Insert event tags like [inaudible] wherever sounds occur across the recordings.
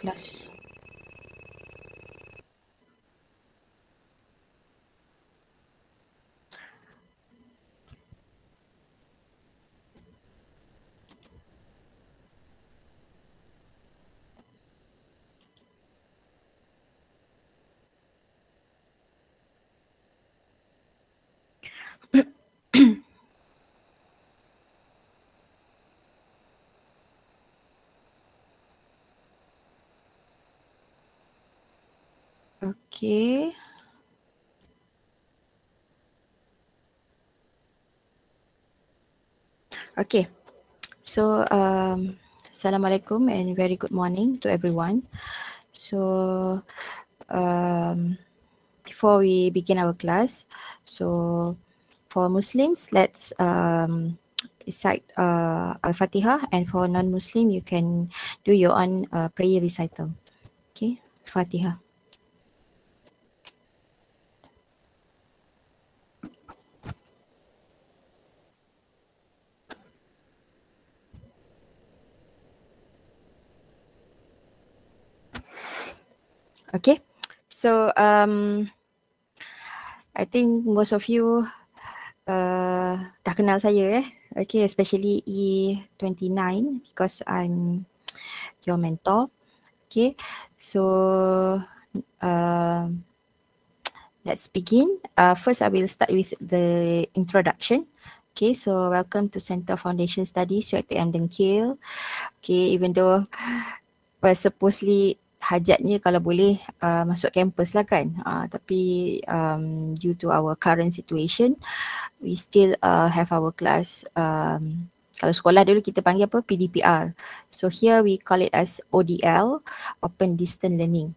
plus Okay. Okay. So, um, Assalamualaikum and very good morning to everyone. So, um, before we begin our class, so for Muslims, let's um, recite uh, Al-Fatiha and for non-Muslim, you can do your own uh, prayer recital. Okay, Al-Fatiha. Okay. So, um, I think most of you uh, dah kenal saya eh. Okay, especially E29 because I'm your mentor. Okay, so uh, let's begin. Uh, first, I will start with the introduction. Okay, so welcome to Center Foundation Studies, UITM Dengkil. Okay, even though we're uh, supposedly hajatnya kalau boleh uh, masuk kampus lah kan uh, tapi um, due to our current situation we still uh, have our class um, kalau sekolah dulu kita panggil apa PDPR so here we call it as ODL open distance learning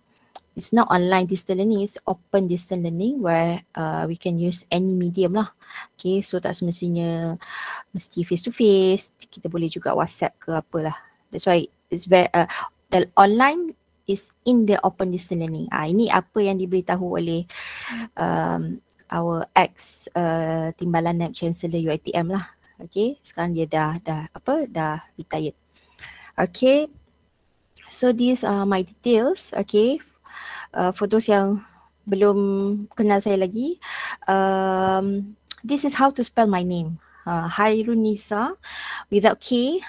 it's not online distance learning it's open distance learning where uh, we can use any medium lah okay so tak semestinya mesti face to face kita boleh juga whatsapp ke apa lah. that's why it's very uh, online is in the open distance learning. Ah, ini apa yang diberitahu oleh um, our ex uh, timbalan NAB Chancellor UITM lah. Okay, sekarang dia dah dah apa dah retired. Okay, so these are my details. Okay, uh, for yang belum kenal saya lagi, um, this is how to spell my name. Uh, Hairunisa without K,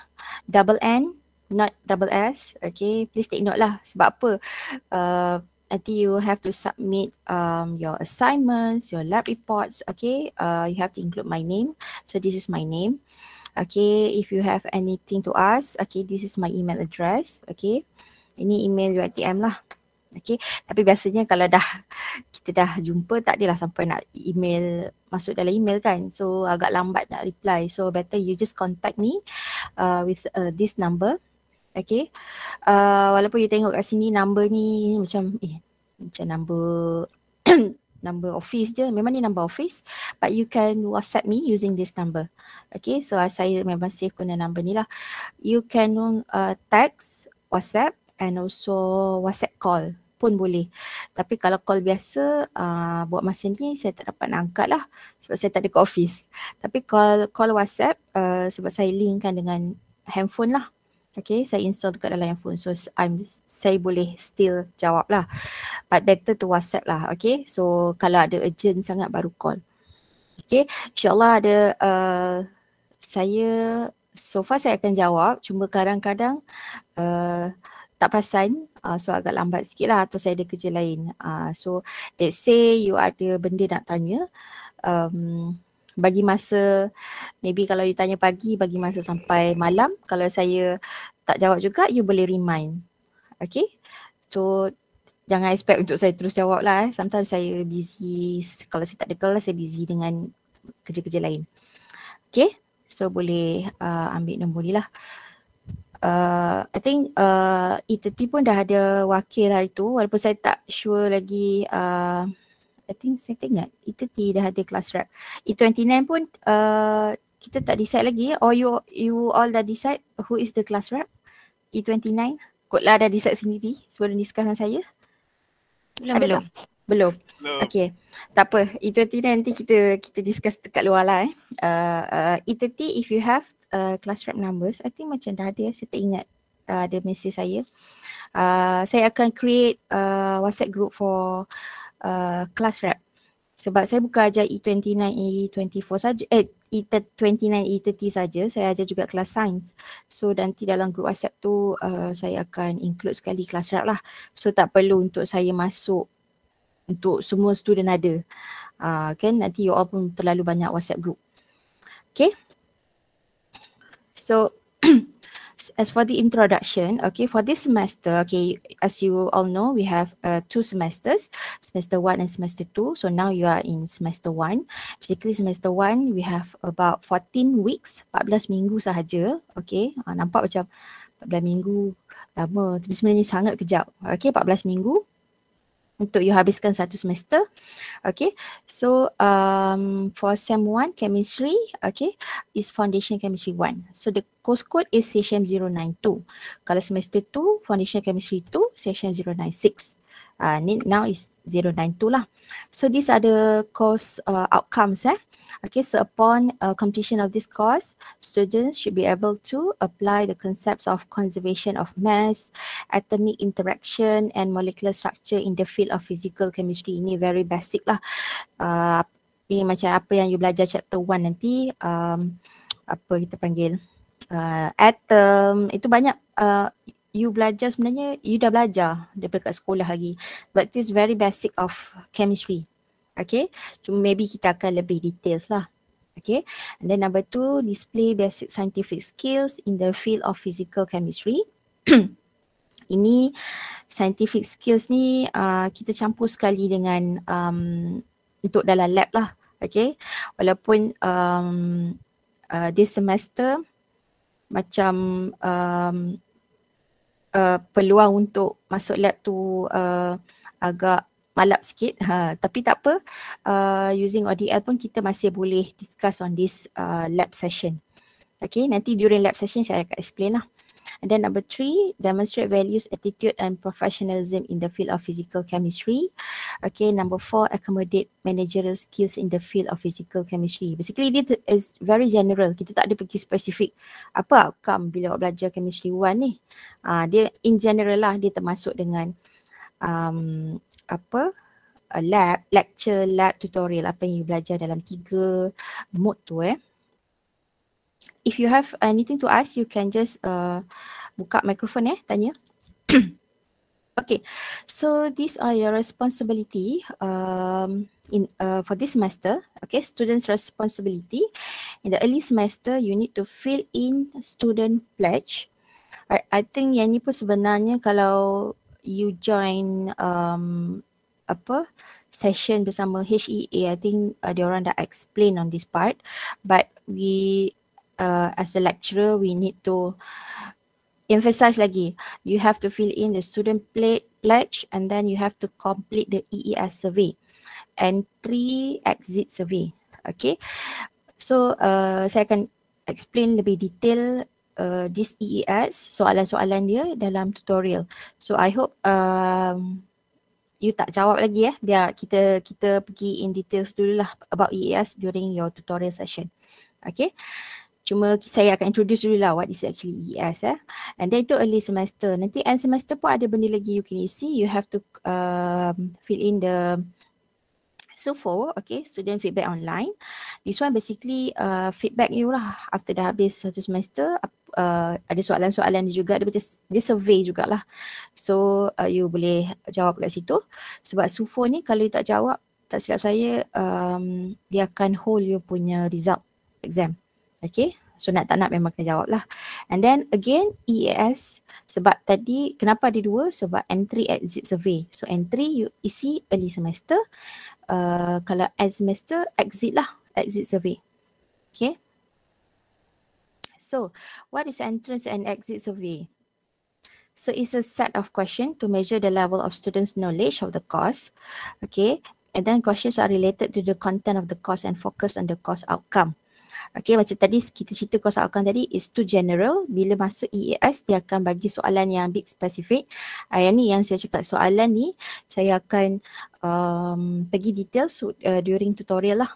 double N, not double S. Okay, please take note lah sebab apa. Uh, nanti you have to submit um, your assignments, your lab reports. Okay, uh, you have to include my name. So this is my name. Okay, if you have anything to ask, okay, this is my email address. Okay, ini email UITM lah. Okay, tapi biasanya kalau dah kita dah jumpa tak adalah sampai nak email masuk dalam email kan. So agak lambat nak reply. So better you just contact me uh, with uh, this number. Okay. Uh, walaupun you tengok kat sini number ni macam eh macam number [clears throat] number office je. Memang ni number office. But you can WhatsApp me using this number. Okay. So uh, saya memang save guna number ni lah. You can uh, text WhatsApp and also WhatsApp call pun boleh. Tapi kalau call biasa uh, buat masa ni saya tak dapat nak angkat lah sebab saya tak ada ke office. Tapi call call WhatsApp uh, sebab saya linkkan dengan handphone lah. Okay, saya install dekat dalam yang handphone. So, I'm, saya boleh still jawab lah. But better to WhatsApp lah. Okay, so kalau ada urgent sangat baru call. Okay, insyaAllah ada uh, saya, so far saya akan jawab. Cuma kadang-kadang uh, tak perasan. Uh, so, agak lambat sikit lah atau saya ada kerja lain. Uh, so, let's say you ada benda nak tanya. Um, bagi masa maybe kalau you tanya pagi bagi masa sampai malam kalau saya tak jawab juga you boleh remind okay so jangan expect untuk saya terus jawab lah eh. sometimes saya busy kalau saya tak ada kelas saya busy dengan kerja-kerja lain okay so boleh uh, ambil nombor ni lah Uh, I think uh, E30 pun dah ada wakil hari lah tu walaupun saya tak sure lagi uh, I think saya ingat itu tidak ada class rep. E29 pun uh, kita tak decide lagi or you you all dah decide who is the class rep? E29 kotlah dah decide sendiri sebelum ni sekarang saya. Belum belum. Belum. No. Okay. Tak apa. Itu e nanti nanti kita kita discuss dekat luar lah eh. Uh, uh, e if you have uh, class rep numbers, I think macam dah ada. Eh. Saya tak ingat uh, ada message saya. Uh, saya akan create uh, WhatsApp group for uh, class rep sebab saya buka ajar E29 E24 saja eh E29 E30 saja saya ajar juga kelas sains so nanti dalam grup WhatsApp tu uh, saya akan include sekali kelas rep lah so tak perlu untuk saya masuk untuk semua student ada uh, kan nanti you all pun terlalu banyak WhatsApp group okay so as for the introduction, okay, for this semester, okay, as you all know, we have uh, two semesters, semester one and semester two. So now you are in semester one. Basically, semester one, we have about 14 weeks, 14 minggu sahaja, okay. Uh, nampak macam 14 minggu lama, tapi sebenarnya sangat kejap. Okay, 14 minggu, untuk you habiskan satu semester. Okay. So um, for SEM 1 chemistry, okay, is foundation chemistry 1. So the course code is CHM 092. Kalau semester 2, foundation chemistry 2, CHM 096. Uh, now is 092 lah. So these are the course uh, outcomes. Eh. Okay, so upon uh, completion of this course, students should be able to apply the concepts of conservation of mass, atomic interaction, and molecular structure in the field of physical chemistry. Ini very basic lah. Uh, ini macam apa yang you belajar chapter 1 nanti, um, apa kita panggil. Uh, atom, itu banyak uh, you belajar sebenarnya you dah belajar daripada sekolah lagi but this very basic of chemistry Okay. Cuma maybe kita akan lebih details lah. Okay. And then number two, display basic scientific skills in the field of physical chemistry. [clears throat] Ini scientific skills ni uh, kita campur sekali dengan um, untuk dalam lab lah. Okay. Walaupun um, uh, this semester macam um, uh, peluang untuk masuk lab tu uh, agak malap sikit ha tapi tak apa uh, using ODL pun kita masih boleh discuss on this uh, lab session okay nanti during lab session saya akan explain lah and then number three demonstrate values attitude and professionalism in the field of physical chemistry okay number four accommodate managerial skills in the field of physical chemistry basically this is very general kita tak ada pergi specific apa outcome bila awak belajar chemistry one ni uh, dia in general lah dia termasuk dengan um, apa lab, lecture, lab, tutorial apa yang you belajar dalam tiga mode tu eh. If you have anything to ask, you can just uh, buka microphone eh, tanya. [coughs] okay, so these are your responsibility um, in uh, for this semester. Okay, students responsibility. In the early semester, you need to fill in student pledge. I, I think yang ni pun sebenarnya kalau you join um, apa session bersama HEA I think uh, dia orang dah explain on this part but we uh, as a lecturer we need to emphasize lagi you have to fill in the student pledge and then you have to complete the EES survey and three exit survey okay so uh, saya akan explain lebih detail uh, this EES soalan-soalan dia dalam tutorial. So I hope um, you tak jawab lagi ya. Eh? Biar kita kita pergi in details dululah about EES during your tutorial session. Okay. Cuma saya akan introduce dulu lah what is actually EES eh. And then itu early semester. Nanti end semester pun ada benda lagi you can see. You have to um, fill in the uh, So for okay student feedback online, this one basically uh, feedback you lah after dah habis satu semester uh, ada soalan-soalan dia juga, dia, macam, dia survey jugalah. So uh, you boleh jawab kat situ sebab SUFO ni kalau you tak jawab tak silap saya um, dia akan hold you punya result exam. Okay so nak tak nak memang kena jawab lah. And then again EAS sebab tadi kenapa ada dua sebab entry exit survey. So entry you isi early semester uh, kalau end semester exit lah exit survey okay so what is entrance and exit survey so it's a set of question to measure the level of students knowledge of the course okay and then questions are related to the content of the course and focus on the course outcome Okay macam tadi kita cerita kau soalkan tadi is too general. Bila masuk EAS dia akan bagi soalan yang big specific. Uh, yang ni yang saya cakap soalan ni saya akan um, pergi detail so, uh, during tutorial lah.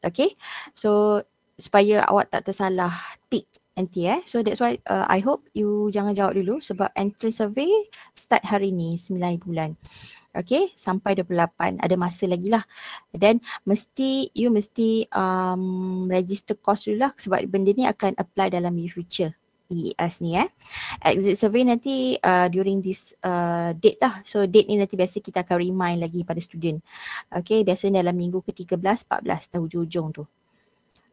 Okay so supaya awak tak tersalah tick nanti eh. So that's why uh, I hope you jangan jawab dulu sebab entry survey start hari ni 9 bulan. Okay sampai 28 ada masa lagi lah Then mesti you mesti um, register course dulu lah Sebab benda ni akan apply dalam your future EAS ni eh Exit survey nanti uh, during this uh, date lah So date ni nanti biasa kita akan remind lagi pada student Okay biasa dalam minggu ke-13, 14 tahun hujung tu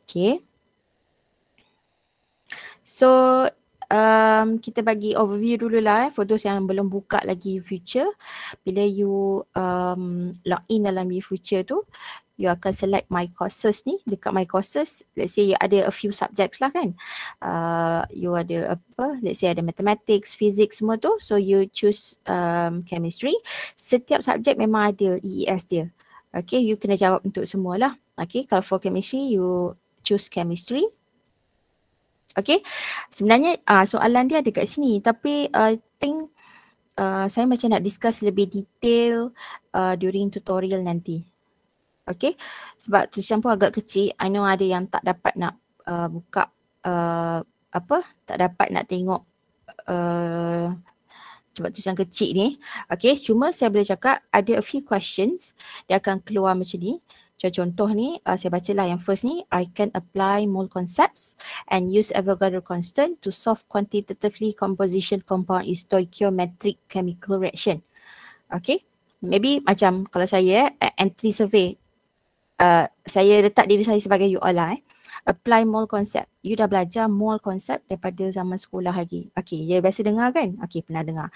Okay So um, kita bagi overview dulu lah eh, for those yang belum buka lagi future bila you um, log in dalam your future tu you akan select my courses ni dekat my courses let's say you ada a few subjects lah kan uh, you ada apa let's say ada mathematics physics semua tu so you choose um, chemistry setiap subjek memang ada EES dia okay you kena jawab untuk semualah okay kalau for chemistry you choose chemistry Okay. Sebenarnya uh, soalan dia ada kat sini tapi I uh, ah, think uh, saya macam nak discuss lebih detail uh, during tutorial nanti. Okay. Sebab tulisan pun agak kecil. I know ada yang tak dapat nak uh, buka uh, apa, tak dapat nak tengok uh, sebab tulisan kecil ni. Okay. Cuma saya boleh cakap ada a few questions dia akan keluar macam ni. Macam contoh ni, uh, saya bacalah yang first ni, I can apply mole concepts and use Avogadro constant to solve quantitatively composition compound is stoichiometric chemical reaction. Okay, maybe macam kalau saya uh, entry survey, uh, saya letak diri saya sebagai you all lah eh. Apply mole concept. You dah belajar mole concept daripada zaman sekolah lagi. Okay, dia biasa dengar kan? Okay, pernah dengar.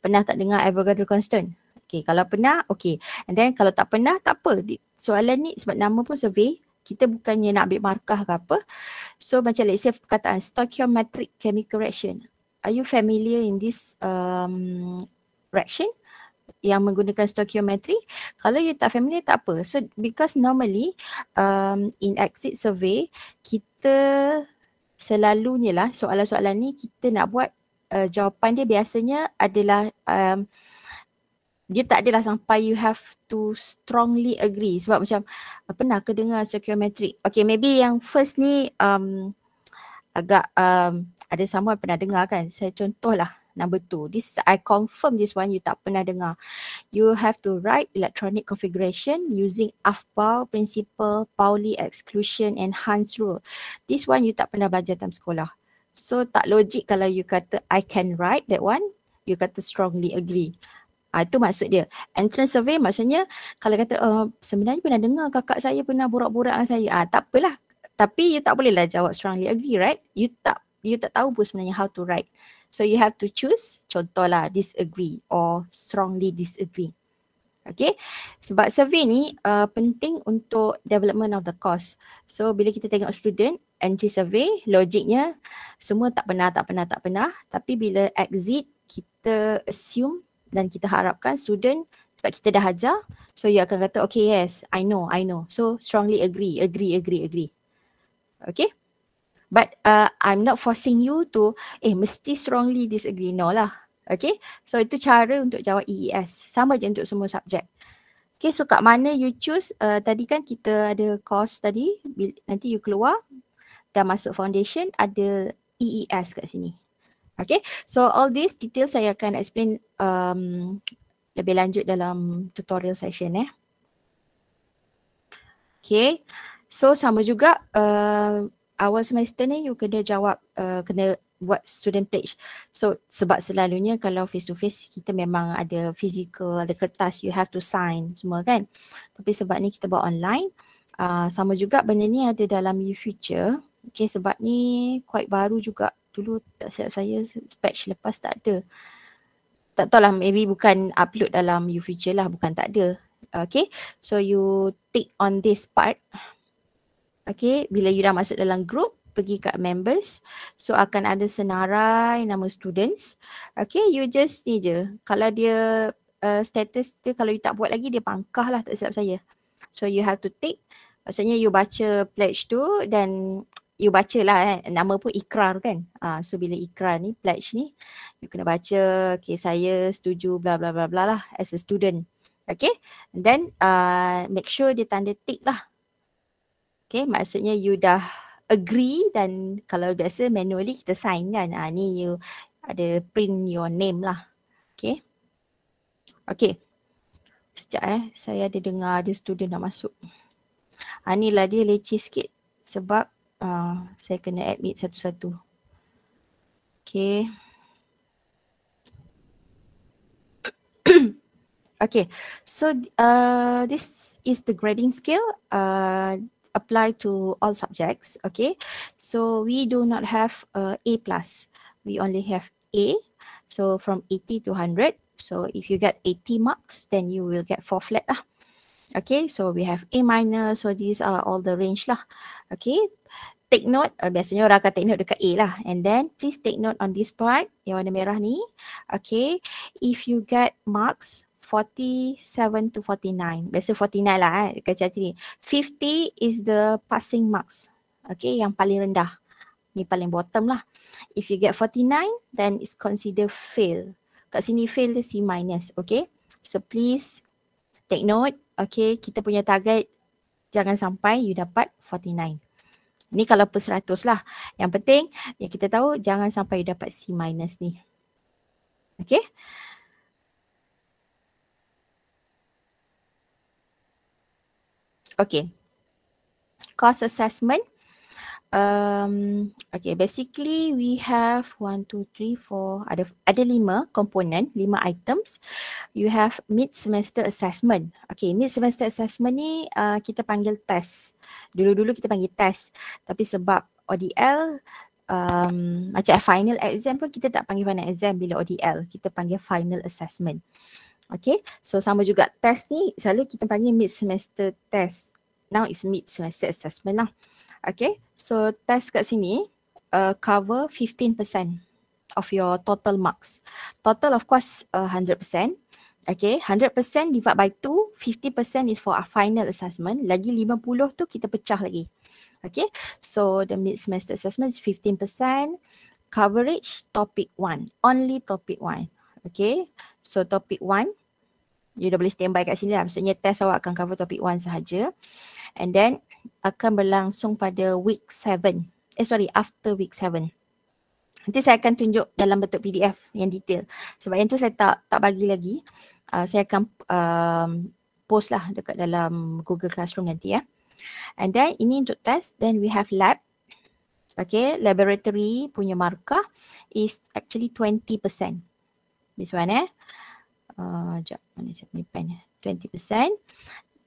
Pernah tak dengar Avogadro constant? Okay, kalau pernah, okay. And then kalau tak pernah, tak apa. Soalan ni sebab nama pun survey, kita bukannya nak ambil markah ke apa. So macam let's say perkataan stoichiometric chemical reaction. Are you familiar in this um, reaction? yang menggunakan stoichiometry. Kalau you tak familiar tak apa. So because normally um, in exit survey kita selalunya lah soalan-soalan ni kita nak buat uh, jawapan dia biasanya adalah um, dia tak adalah sampai you have to strongly agree sebab macam pernah ke dengar stoichiometric okay maybe yang first ni um, agak um, ada someone pernah dengar kan saya contohlah number two this I confirm this one you tak pernah dengar you have to write electronic configuration using AFPAW principle Pauli exclusion and Hans rule this one you tak pernah belajar dalam sekolah so tak logik kalau you kata I can write that one you kata strongly agree Ah itu maksud dia. Entrance survey maksudnya kalau kata uh, sebenarnya pernah dengar kakak saya pernah borak-borak dengan saya. Ah tak apalah. Tapi you tak bolehlah jawab strongly agree, right? You tak you tak tahu pun sebenarnya how to write. So you have to choose contohlah disagree or strongly disagree. Okay. Sebab survey ni uh, penting untuk development of the course. So bila kita tengok student entry survey, logiknya semua tak pernah, tak pernah, tak pernah. Tapi bila exit, kita assume dan kita harapkan student sebab kita dah ajar so you akan kata okay yes I know I know so strongly agree agree agree agree okay but uh, I'm not forcing you to eh mesti strongly disagree no lah okay so itu cara untuk jawab EES sama je untuk semua subjek okay so kat mana you choose uh, tadi kan kita ada course tadi nanti you keluar dah masuk foundation ada EES kat sini Okay, so all these details saya akan explain um, lebih lanjut dalam tutorial session eh. Okay, so sama juga uh, awal semester ni you kena jawab, uh, kena buat student page. So sebab selalunya kalau face to face kita memang ada physical, ada kertas, you have to sign semua kan. Tapi sebab ni kita buat online, uh, sama juga benda ni ada dalam e-future. Okay sebab ni quite baru juga dulu tak siap saya patch lepas tak ada. Tak tahu lah, maybe bukan upload dalam you feature lah bukan tak ada. Okay so you tick on this part. Okay bila you dah masuk dalam group pergi kat members. So akan ada senarai nama students. Okay you just ni je. Kalau dia uh, status tu, kalau you tak buat lagi dia pangkah lah tak siap saya. So you have to take. Maksudnya you baca pledge tu dan you baca lah kan. Eh. Nama pun ikrar kan. Uh, so bila ikrar ni, pledge ni, you kena baca, okay saya setuju bla bla bla bla lah as a student. Okay. And then uh, make sure dia tanda tick lah. Okay. Maksudnya you dah agree dan kalau biasa manually kita sign kan. Uh, ni you ada print your name lah. Okay. Okay. Sekejap eh. Saya ada dengar ada student nak masuk. Ha, inilah dia leceh sikit sebab uh, saya kena admit satu-satu. Okay. [coughs] okay, so uh, this is the grading scale uh, apply to all subjects. Okay, so we do not have uh, A plus. We only have A. So from 80 to 100. So if you get 80 marks, then you will get four flat lah. Okay, so we have A minor. So these are all the range lah. Okay, take note. Uh, biasanya orang akan take note dekat A lah. And then please take note on this part yang warna merah ni. Okay, if you get marks 47 to 49. Biasa 49 lah eh. Kacau macam ni. 50 is the passing marks. Okay, yang paling rendah. Ni paling bottom lah. If you get 49, then it's considered fail. Kat sini fail tu C minus. Okay, so please take note okay, kita punya target jangan sampai you dapat 49. Ni kalau per 100 lah. Yang penting yang kita tahu jangan sampai you dapat C minus ni. Okay. Okay. Cost assessment. Um, okay, basically we have one, two, three, four, ada ada lima komponen, lima items. You have mid semester assessment. Okay, mid semester assessment ni uh, kita panggil test. Dulu-dulu kita panggil test. Tapi sebab ODL, um, macam final exam pun kita tak panggil final exam bila ODL. Kita panggil final assessment. Okay, so sama juga test ni selalu kita panggil mid semester test. Now it's mid semester assessment lah. Okay, so test kat sini uh, cover 15% of your total marks. Total of course uh, 100%. Okay, 100% divide by 2, 50% is for our final assessment. Lagi 50 tu kita pecah lagi. Okay, so the mid semester assessment is 15% coverage topic one only topic one. Okay, so topic one you dah boleh standby kat sini lah. Maksudnya test awak akan cover topik 1 sahaja. And then akan berlangsung pada week 7. Eh sorry, after week 7. Nanti saya akan tunjuk dalam bentuk PDF yang detail. Sebab yang tu saya tak tak bagi lagi. Uh, saya akan um, post lah dekat dalam Google Classroom nanti ya. And then ini untuk test. Then we have lab. Okay, laboratory punya markah is actually 20%. This one eh. Ah, jap mana saya punya pen ya. 20%.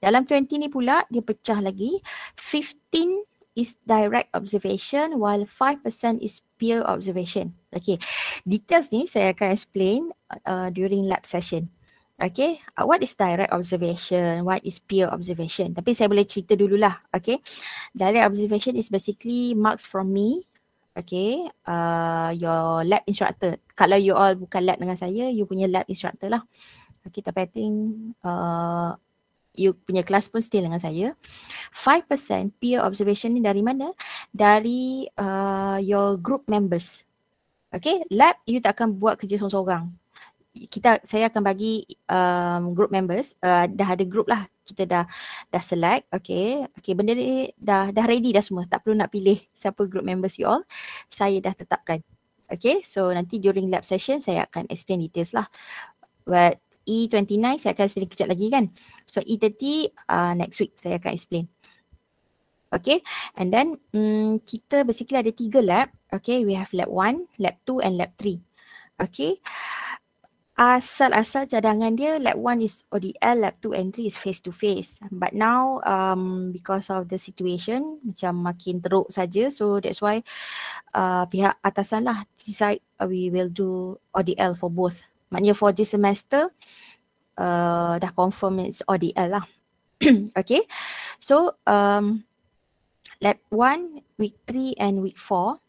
Dalam 20 ni pula dia pecah lagi. 15 is direct observation while 5% is peer observation. Okay. Details ni saya akan explain uh, during lab session. Okay, uh, what is direct observation? What is peer observation? Tapi saya boleh cerita dululah. Okay, direct observation is basically marks from me okay, uh, your lab instructor. Kalau you all bukan lab dengan saya, you punya lab instructor lah. Okay, tapi I think uh, you punya kelas pun still dengan saya. 5% peer observation ni dari mana? Dari uh, your group members. Okay, lab you tak akan buat kerja seorang-seorang. Kita, saya akan bagi um, group members, uh, dah ada group lah kita dah dah select okay okay benda ni dah dah ready dah semua tak perlu nak pilih siapa group members you all saya dah tetapkan okay so nanti during lab session saya akan explain details lah but E29 saya akan explain kejap lagi kan so E30 uh, next week saya akan explain Okay, and then um, kita basically ada tiga lab. Okay, we have lab 1, lab 2 and lab 3. Okay, asal-asal cadangan dia lab 1 is ODL, lab 2 and 3 is face to face. But now um, because of the situation macam makin teruk saja so that's why uh, pihak atasan lah decide uh, we will do ODL for both. Maknanya for this semester uh, dah confirm it's ODL lah. [clears throat] okay. So um, lab 1 week 3 and week 4.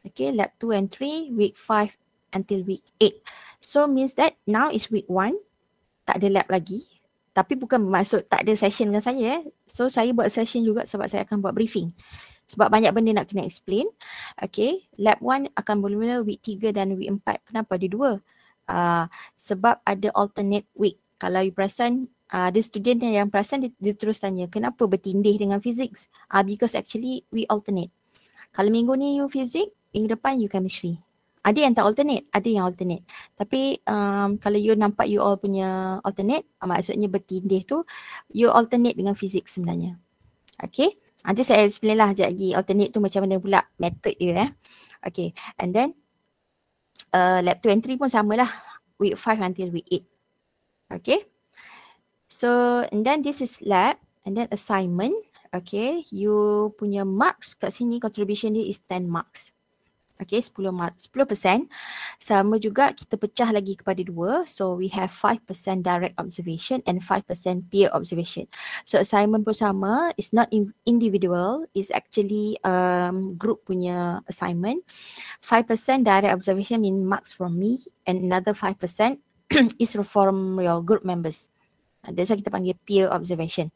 Okay, lab 2 and 3, week 5 until week 8. So means that now is week one. Tak ada lab lagi. Tapi bukan bermaksud tak ada session dengan saya. Eh. So saya buat session juga sebab saya akan buat briefing. Sebab banyak benda nak kena explain. Okay. Lab one akan bermula week tiga dan week empat. Kenapa ada dua? Uh, sebab ada alternate week. Kalau you perasan uh, ada student yang perasan dia, dia terus tanya kenapa bertindih dengan fizik? Uh, ah, because actually we alternate. Kalau minggu ni you fizik, minggu depan you chemistry ada yang tak alternate, ada yang alternate. Tapi um, kalau you nampak you all punya alternate, ah, maksudnya bertindih tu, you alternate dengan fizik sebenarnya. Okay. Ah, nanti saya explain lah sekejap lagi alternate tu macam mana pula method dia eh. Okay. And then uh, lab 2 entry pun samalah. Week 5 until week 8. Okay. So and then this is lab and then assignment. Okay. You punya marks kat sini contribution dia is 10 marks. Okay, 10 mar- 10%. Sama juga kita pecah lagi kepada dua. So we have 5% direct observation and 5% peer observation. So assignment bersama is not individual, It's actually um group punya assignment. 5% direct observation mean marks from me and another 5% [clears throat] is from your group members. Uh, that's why kita panggil peer observation.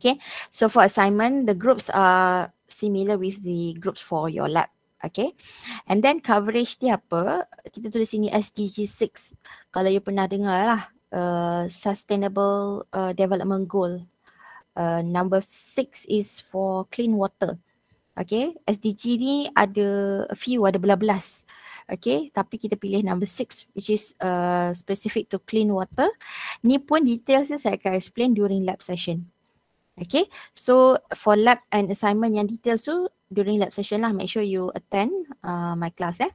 Okay, so for assignment, the groups are similar with the groups for your lab. Okay. And then coverage dia apa? Kita tulis sini SDG 6. Kalau you pernah dengar lah. Uh, Sustainable uh, Development Goal. Uh, number 6 is for clean water. Okay. SDG ni ada few, ada belas-belas. Okay. Tapi kita pilih number 6 which is uh, specific to clean water. Ni pun details dia saya akan explain during lab session. Okay. So for lab and assignment yang detail tu so, during lab session lah make sure you attend uh, my class eh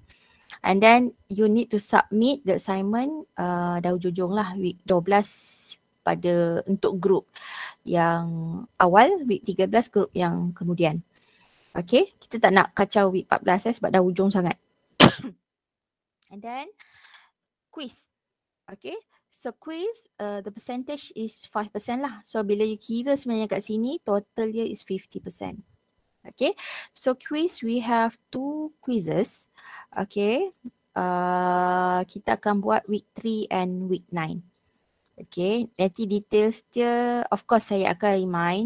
and then you need to submit the assignment uh, dah hujung lah week 12 pada untuk group yang awal week 13 group yang kemudian okay kita tak nak kacau week 14 eh sebab dah hujung sangat [coughs] and then quiz okay So quiz, uh, the percentage is 5% lah. So bila you kira sebenarnya kat sini, total dia is 50%. Okay, so quiz we have two quizzes. Okay, uh, kita akan buat week 3 and week 9. Okay, nanti details dia of course saya akan remind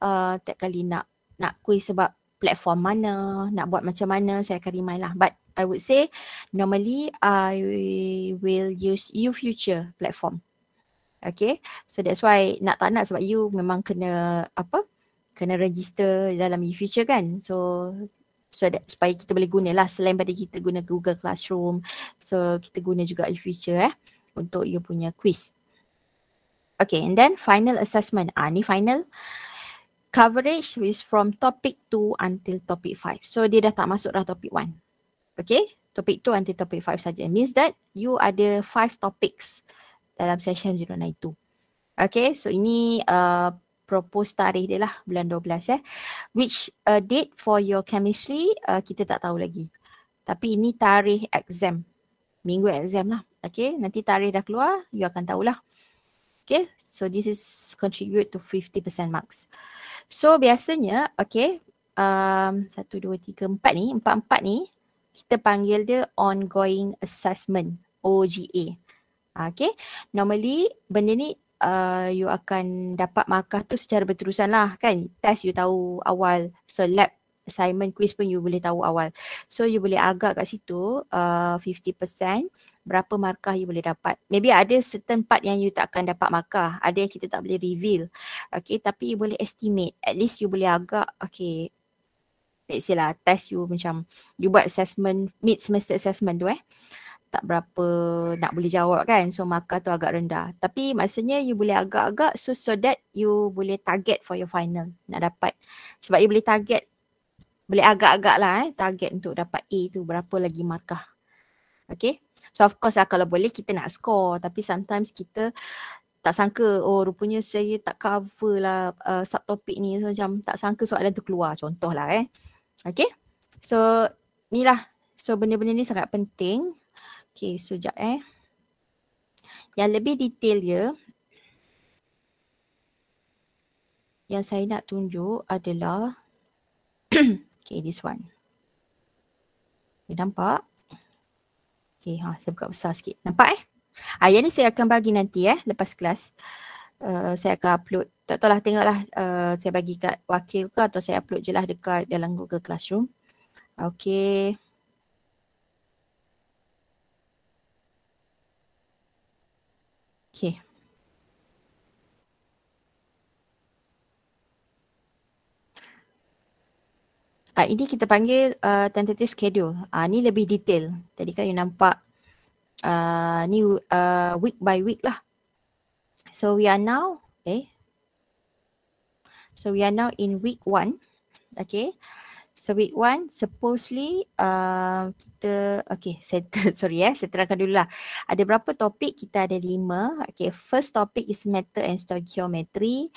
uh, tiap kali nak nak quiz sebab platform mana, nak buat macam mana saya akan remind lah. But I would say normally I will use you future platform. Okay, so that's why nak tak nak sebab you memang kena apa uh, kena register dalam e-future kan. So so that, supaya kita boleh guna lah. selain pada kita guna Google Classroom. So kita guna juga e-future eh untuk you punya quiz. Okay and then final assessment. Ah ni final. Coverage is from topic 2 until topic 5. So dia dah tak masuk dah topic 1. Okay. Topik tu until topik 5 saja. Means that you ada 5 topics dalam session 092. Okay, so ini uh, propose tarikh dia lah bulan 12 eh. Ya. Which uh, date for your chemistry uh, kita tak tahu lagi. Tapi ini tarikh exam. Minggu exam lah. Okay nanti tarikh dah keluar you akan tahulah. Okay so this is contribute to 50% marks. So biasanya okay um, satu dua tiga empat ni empat empat ni kita panggil dia ongoing assessment OGA. Okay. Normally benda ni uh, you akan dapat markah tu secara berterusan lah kan test you tahu awal so lab assignment quiz pun you boleh tahu awal so you boleh agak kat situ uh, 50% berapa markah you boleh dapat maybe ada certain part yang you tak akan dapat markah ada yang kita tak boleh reveal okay tapi you boleh estimate at least you boleh agak okay let's say lah test you macam you buat assessment mid semester assessment tu eh tak berapa nak boleh jawab kan so markah tu agak rendah tapi maksudnya you boleh agak-agak so so that you boleh target for your final nak dapat sebab you boleh target boleh agak-agak lah eh target untuk dapat A tu berapa lagi markah okay so of course lah kalau boleh kita nak score tapi sometimes kita tak sangka oh rupanya saya tak cover lah uh, subtopik ni so macam tak sangka soalan tu keluar contoh lah eh okay so ni lah So benda-benda ni sangat penting Okay, sekejap eh. Yang lebih detail dia yang saya nak tunjuk adalah [clears throat] okay, this one. You nampak? Okay, ha, saya buka besar sikit. Nampak eh? Ha, yang ni saya akan bagi nanti eh, lepas kelas. Uh, saya akan upload. Tak tahulah tengoklah uh, saya bagi kat wakil ke atau saya upload je lah dekat dalam Google Classroom. Okay. Okay. Uh, ah, ini kita panggil uh, tentative schedule. Uh, ni lebih detail. Tadi kan you nampak uh, ni uh, week by week lah. So we are now, eh. So we are now in week one. Okay. So week one supposedly uh, kita okay settle, [laughs] sorry ya eh, saya terangkan dulu lah. Ada berapa topik kita ada lima. Okay first topic is matter and stoichiometry.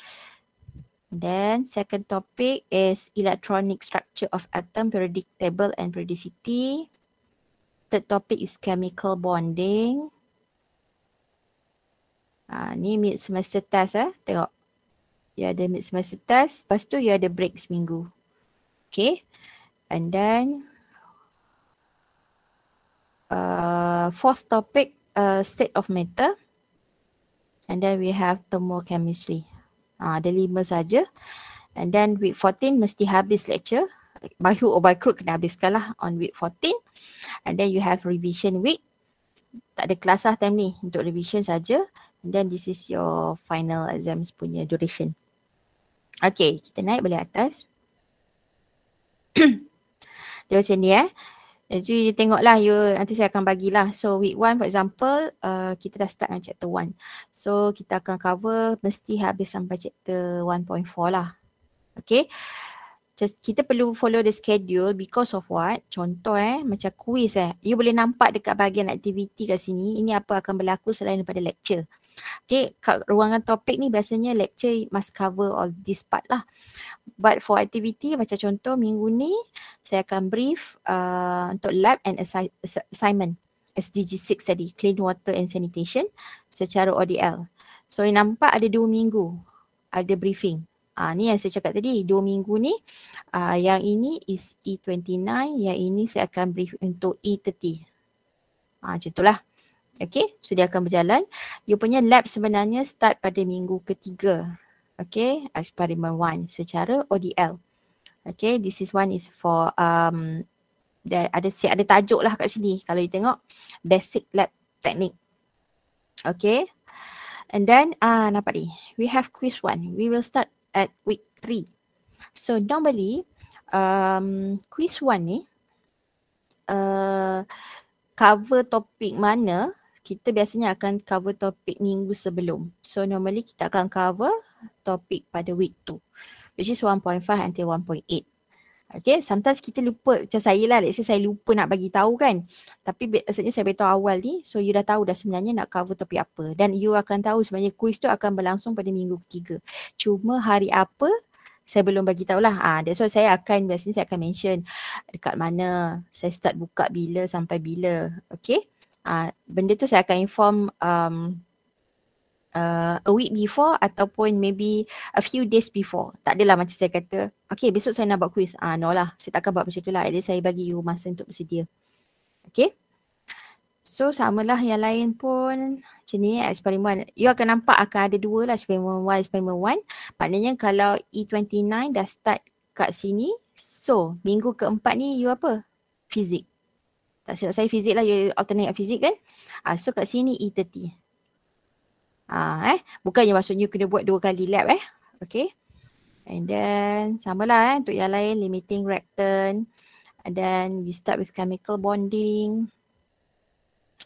Then second topic is electronic structure of atom, periodic table and periodicity. Third topic is chemical bonding. Ah uh, ni mid semester test eh. Tengok. Ya ada mid semester test. Lepas tu ya ada break seminggu. Okay. And then uh, fourth topic, uh, state of matter. And then we have thermochemistry. Ah, ada lima saja. And then week 14 mesti habis lecture. By hook or by crook kena habiskan lah on week 14. And then you have revision week. Tak ada kelas lah time ni untuk revision saja. And then this is your final exams punya duration. Okay, kita naik balik atas. [coughs] dia macam ni eh. eh Jadi you tengoklah you nanti saya akan bagilah. So week one for example uh, kita dah start dengan chapter one. So kita akan cover mesti habis sampai chapter 1.4 lah. Okay. Just, kita perlu follow the schedule because of what? Contoh eh macam quiz eh. You boleh nampak dekat bahagian aktiviti kat sini. Ini apa akan berlaku selain daripada lecture. Okay, ruangan topik ni biasanya lecture must cover all this part lah. But for activity, macam contoh minggu ni, saya akan brief uh, untuk lab and assi- assignment. SDG 6 tadi, clean water and sanitation secara ODL. So, yang nampak ada dua minggu ada briefing. Ah ni yang saya cakap tadi, dua minggu ni uh, yang ini is E29, yang ini saya akan brief untuk E30. Ah uh, macam itulah. Okay, so dia akan berjalan. You punya lab sebenarnya start pada minggu ketiga. Okay, experiment one secara ODL. Okay, this is one is for um, ada si ada tajuk lah kat sini. Kalau you tengok, basic lab teknik, Okay, and then ah uh, nampak ni, we have quiz one. We will start at week three. So normally, um, quiz one ni, uh, cover topik mana, kita biasanya akan cover topik minggu sebelum. So normally kita akan cover topik pada week tu. Which is 1.5 until 1.8. Okay, sometimes kita lupa macam saya lah. Let's say saya lupa nak bagi tahu kan. Tapi biasanya saya beritahu awal ni. So you dah tahu dah sebenarnya nak cover topik apa. Dan you akan tahu sebenarnya quiz tu akan berlangsung pada minggu ketiga. Cuma hari apa saya belum bagi tahu lah. Ah, ha, that's why saya akan biasanya saya akan mention dekat mana saya start buka bila sampai bila. Okay uh, benda tu saya akan inform um, uh, a week before ataupun maybe a few days before. Tak adalah macam saya kata, okay besok saya nak buat quiz. Ah uh, no lah, saya takkan buat macam tu lah. At least saya bagi you masa untuk bersedia. Okay. So sama lah yang lain pun macam ni eksperimen. You akan nampak akan ada dua lah eksperimen 1, eksperimen 1. Maknanya kalau E29 dah start kat sini, so minggu keempat ni you apa? Fizik tak silap saya fizik lah, you alternate fizik kan. Uh, so kat sini E30. Ah, uh, eh. Bukannya maksudnya kena buat dua kali lab eh. Okay. And then sama lah eh untuk yang lain limiting reactant. And then we start with chemical bonding.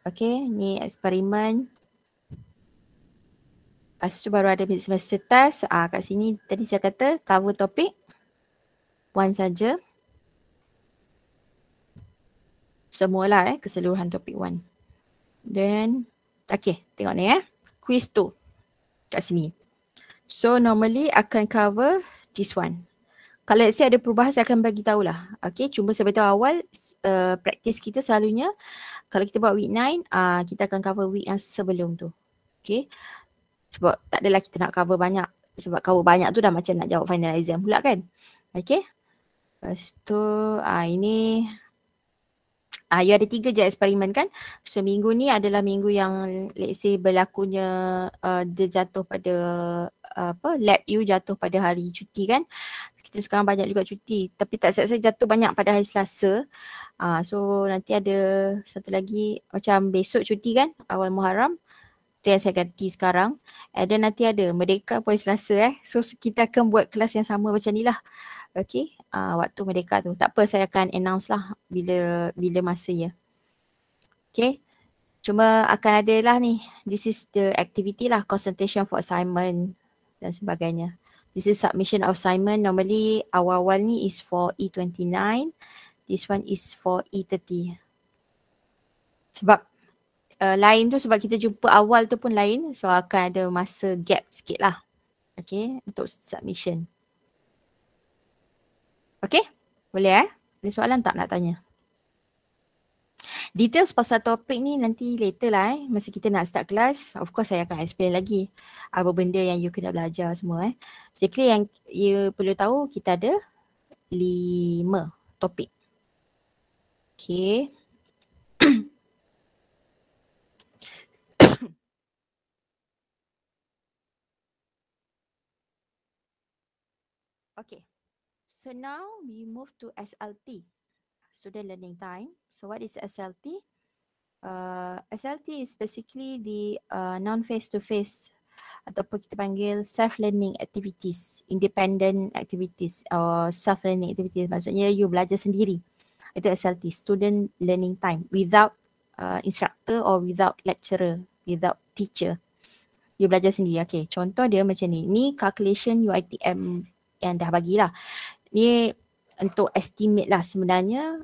Okay, ni eksperimen. Lepas tu baru ada semester test. Ah, uh, kat sini tadi saya kata cover topik. One saja semualah eh keseluruhan topik 1. Then okay tengok ni eh. Quiz 2 kat sini. So normally akan cover this one. Kalau saya ada perubahan saya akan bagi tahulah. Okay cuma sebab tahu awal uh, practice kita selalunya kalau kita buat week 9 uh, kita akan cover week yang sebelum tu. Okay sebab tak adalah kita nak cover banyak sebab cover banyak tu dah macam nak jawab final exam pula kan. Okay. Lepas tu uh, ini Ah, uh, you ada tiga je eksperimen kan. So minggu ni adalah minggu yang let's say berlakunya uh, dia jatuh pada uh, apa lab you jatuh pada hari cuti kan. Kita sekarang banyak juga cuti tapi tak set saya jatuh banyak pada hari Selasa. Ah, uh, so nanti ada satu lagi macam besok cuti kan awal Muharram. Itu yang saya ganti sekarang. And then nanti ada Merdeka pun Selasa eh. So kita akan buat kelas yang sama macam ni lah. Okay, uh, ah, waktu merdeka tu takpe saya akan announce lah bila bila masa ya Okay, cuma akan ada lah ni this is the activity lah concentration for assignment dan sebagainya this is submission of assignment normally awal-awal ni is for E29 this one is for E30 sebab uh, lain tu sebab kita jumpa awal tu pun lain so akan ada masa gap sikit lah Okay, untuk submission. Okay? Boleh eh? Ada soalan tak nak tanya? Details pasal topik ni nanti later lah eh. Masa kita nak start kelas, of course saya akan explain lagi apa benda yang you kena belajar semua eh. Basically yang you perlu tahu kita ada lima topik. Okay. [clears throat] So now we move to SLT, student learning time. So what is SLT? Uh, SLT is basically the uh, non-face-to-face ataupun kita panggil self-learning activities, independent activities or self-learning activities. Maksudnya you belajar sendiri. Itu SLT, student learning time without uh, instructor or without lecturer, without teacher. You belajar sendiri. Okay, contoh dia macam ni. Ni calculation UITM yang dah bagilah ni untuk estimate lah sebenarnya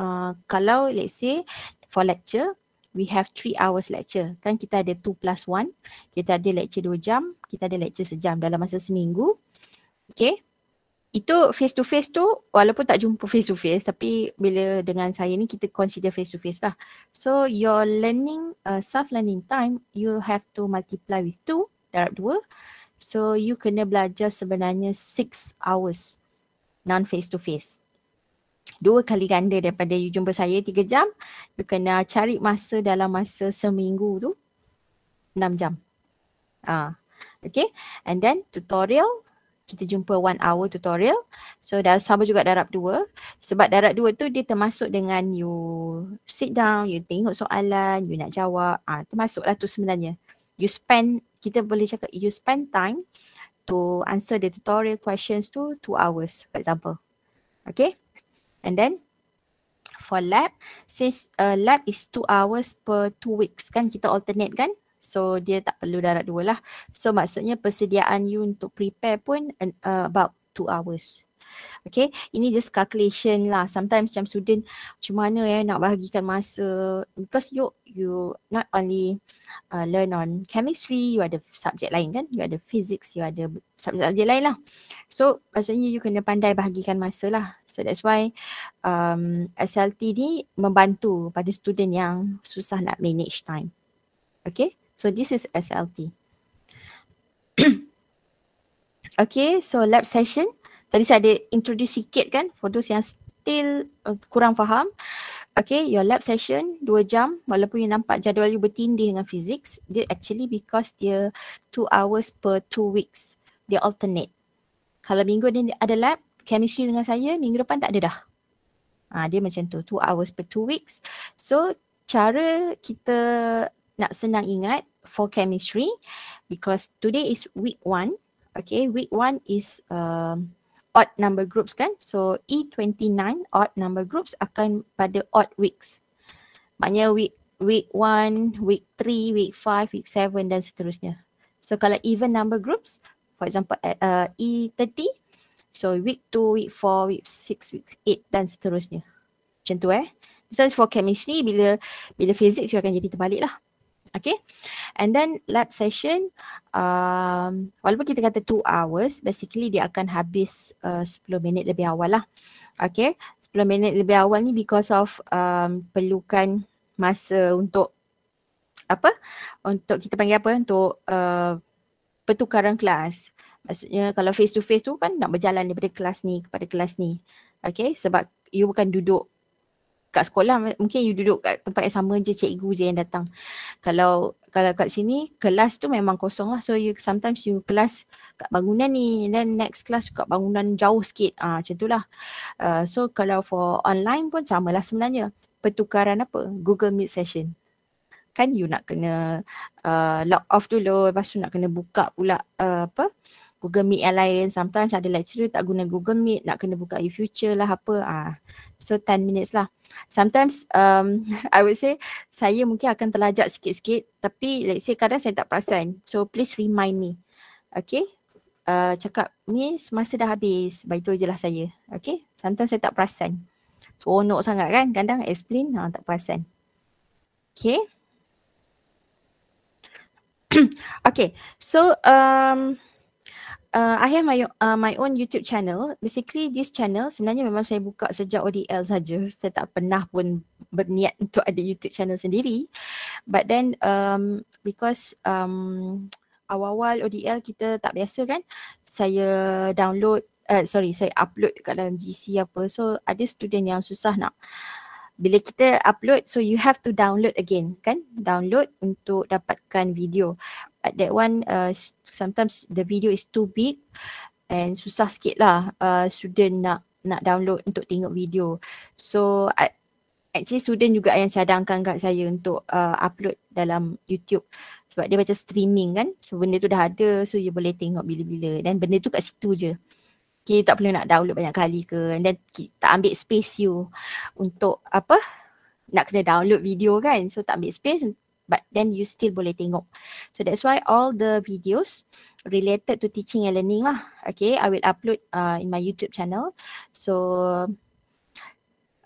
uh, kalau let's say for lecture we have three hours lecture kan kita ada two plus one kita ada lecture dua jam kita ada lecture sejam dalam masa seminggu okay itu face to face tu walaupun tak jumpa face to face tapi bila dengan saya ni kita consider face to face lah so your learning uh, self learning time you have to multiply with two darab dua so you kena belajar sebenarnya six hours non face to face. Dua kali ganda daripada you jumpa saya tiga jam, you kena cari masa dalam masa seminggu tu enam jam. Ah, okay. And then tutorial, kita jumpa one hour tutorial. So dah sama juga darab dua. Sebab darab dua tu dia termasuk dengan you sit down, you tengok soalan, you nak jawab. Ah, termasuklah tu sebenarnya. You spend, kita boleh cakap you spend time to answer the tutorial questions to two hours, for example. Okay. And then for lab, since uh, lab is two hours per two weeks, kan kita alternate kan? So dia tak perlu darat dua lah. So maksudnya persediaan you untuk prepare pun uh, about two hours. Okay, ini just calculation lah. Sometimes macam student macam mana ya eh, nak bahagikan masa because you you not only uh, learn on chemistry, you ada subjek lain kan? You ada physics, you ada subjek-subjek lain lah. So, maksudnya you kena pandai bahagikan masa lah. So, that's why um, SLT ni membantu pada student yang susah nak manage time. Okay, so this is SLT. [coughs] okay, so lab session tadi saya ada introduce sikit kan for those yang still uh, kurang faham okay your lab session dua jam walaupun you nampak jadual you bertindih dengan physics dia actually because dia two hours per two weeks dia alternate kalau minggu ni ada lab chemistry dengan saya minggu depan tak ada dah ha, dia macam tu two hours per two weeks so cara kita nak senang ingat for chemistry because today is week one, okay week one is uh, odd number groups kan. So E29 odd number groups akan pada odd weeks. Maknanya week week 1, week 3, week 5, week 7 dan seterusnya. So kalau even number groups, for example uh, E30, so week 2, week 4, week 6, week 8 dan seterusnya. Macam tu eh. So for chemistry, bila bila fizik, you akan jadi terbalik lah. Okay. And then lab session, um, walaupun kita kata two hours, basically dia akan habis uh, 10 minit lebih awal lah. Okay. 10 minit lebih awal ni because of um, perlukan masa untuk apa? Untuk kita panggil apa? Untuk uh, pertukaran kelas. Maksudnya kalau face to face tu kan nak berjalan daripada kelas ni kepada kelas ni. Okay. Sebab you bukan duduk kat sekolah mungkin you duduk kat tempat yang sama je cikgu je yang datang. Kalau kalau kat sini kelas tu memang kosong lah. So you sometimes you kelas kat bangunan ni and then next kelas kat bangunan jauh sikit. Ah uh, macam itulah. Uh, ah, so kalau for online pun samalah sebenarnya. Pertukaran apa? Google Meet session. Kan you nak kena uh, log off dulu lepas tu nak kena buka pula uh, apa? Google Meet yang lain. Sometimes ada lecturer tak guna Google Meet, nak kena buka e-future lah apa. Ah. So 10 minutes lah. Sometimes um, [laughs] I would say saya mungkin akan terlajak sikit-sikit tapi let's say kadang saya tak perasan. So please remind me. Okay. Uh, cakap ni semasa dah habis. Baik tu je lah saya. Okay. Sometimes saya tak perasan. Seronok sangat kan. Kadang explain ha, tak perasan. Okay. [clears throat] okay. So um, uh, I have my uh, my own YouTube channel. Basically this channel sebenarnya memang saya buka sejak ODL saja. Saya tak pernah pun berniat [laughs] untuk ada YouTube channel sendiri. But then um because um awal-awal ODL kita tak biasa kan. Saya download uh, sorry saya upload dekat dalam GC apa. So ada student yang susah nak bila kita upload so you have to download again kan download untuk dapatkan video uh, that one uh, sometimes the video is too big and susah sikit lah uh, student nak nak download untuk tengok video. So uh, actually student juga yang cadangkan kat saya untuk uh, upload dalam YouTube sebab dia macam streaming kan. So benda tu dah ada so you boleh tengok bila-bila dan benda tu kat situ je. Okay, tak perlu nak download banyak kali ke dan tak ambil space you untuk apa nak kena download video kan. So tak ambil space but then you still boleh tengok. So that's why all the videos related to teaching and learning lah. Okay, I will upload uh, in my YouTube channel. So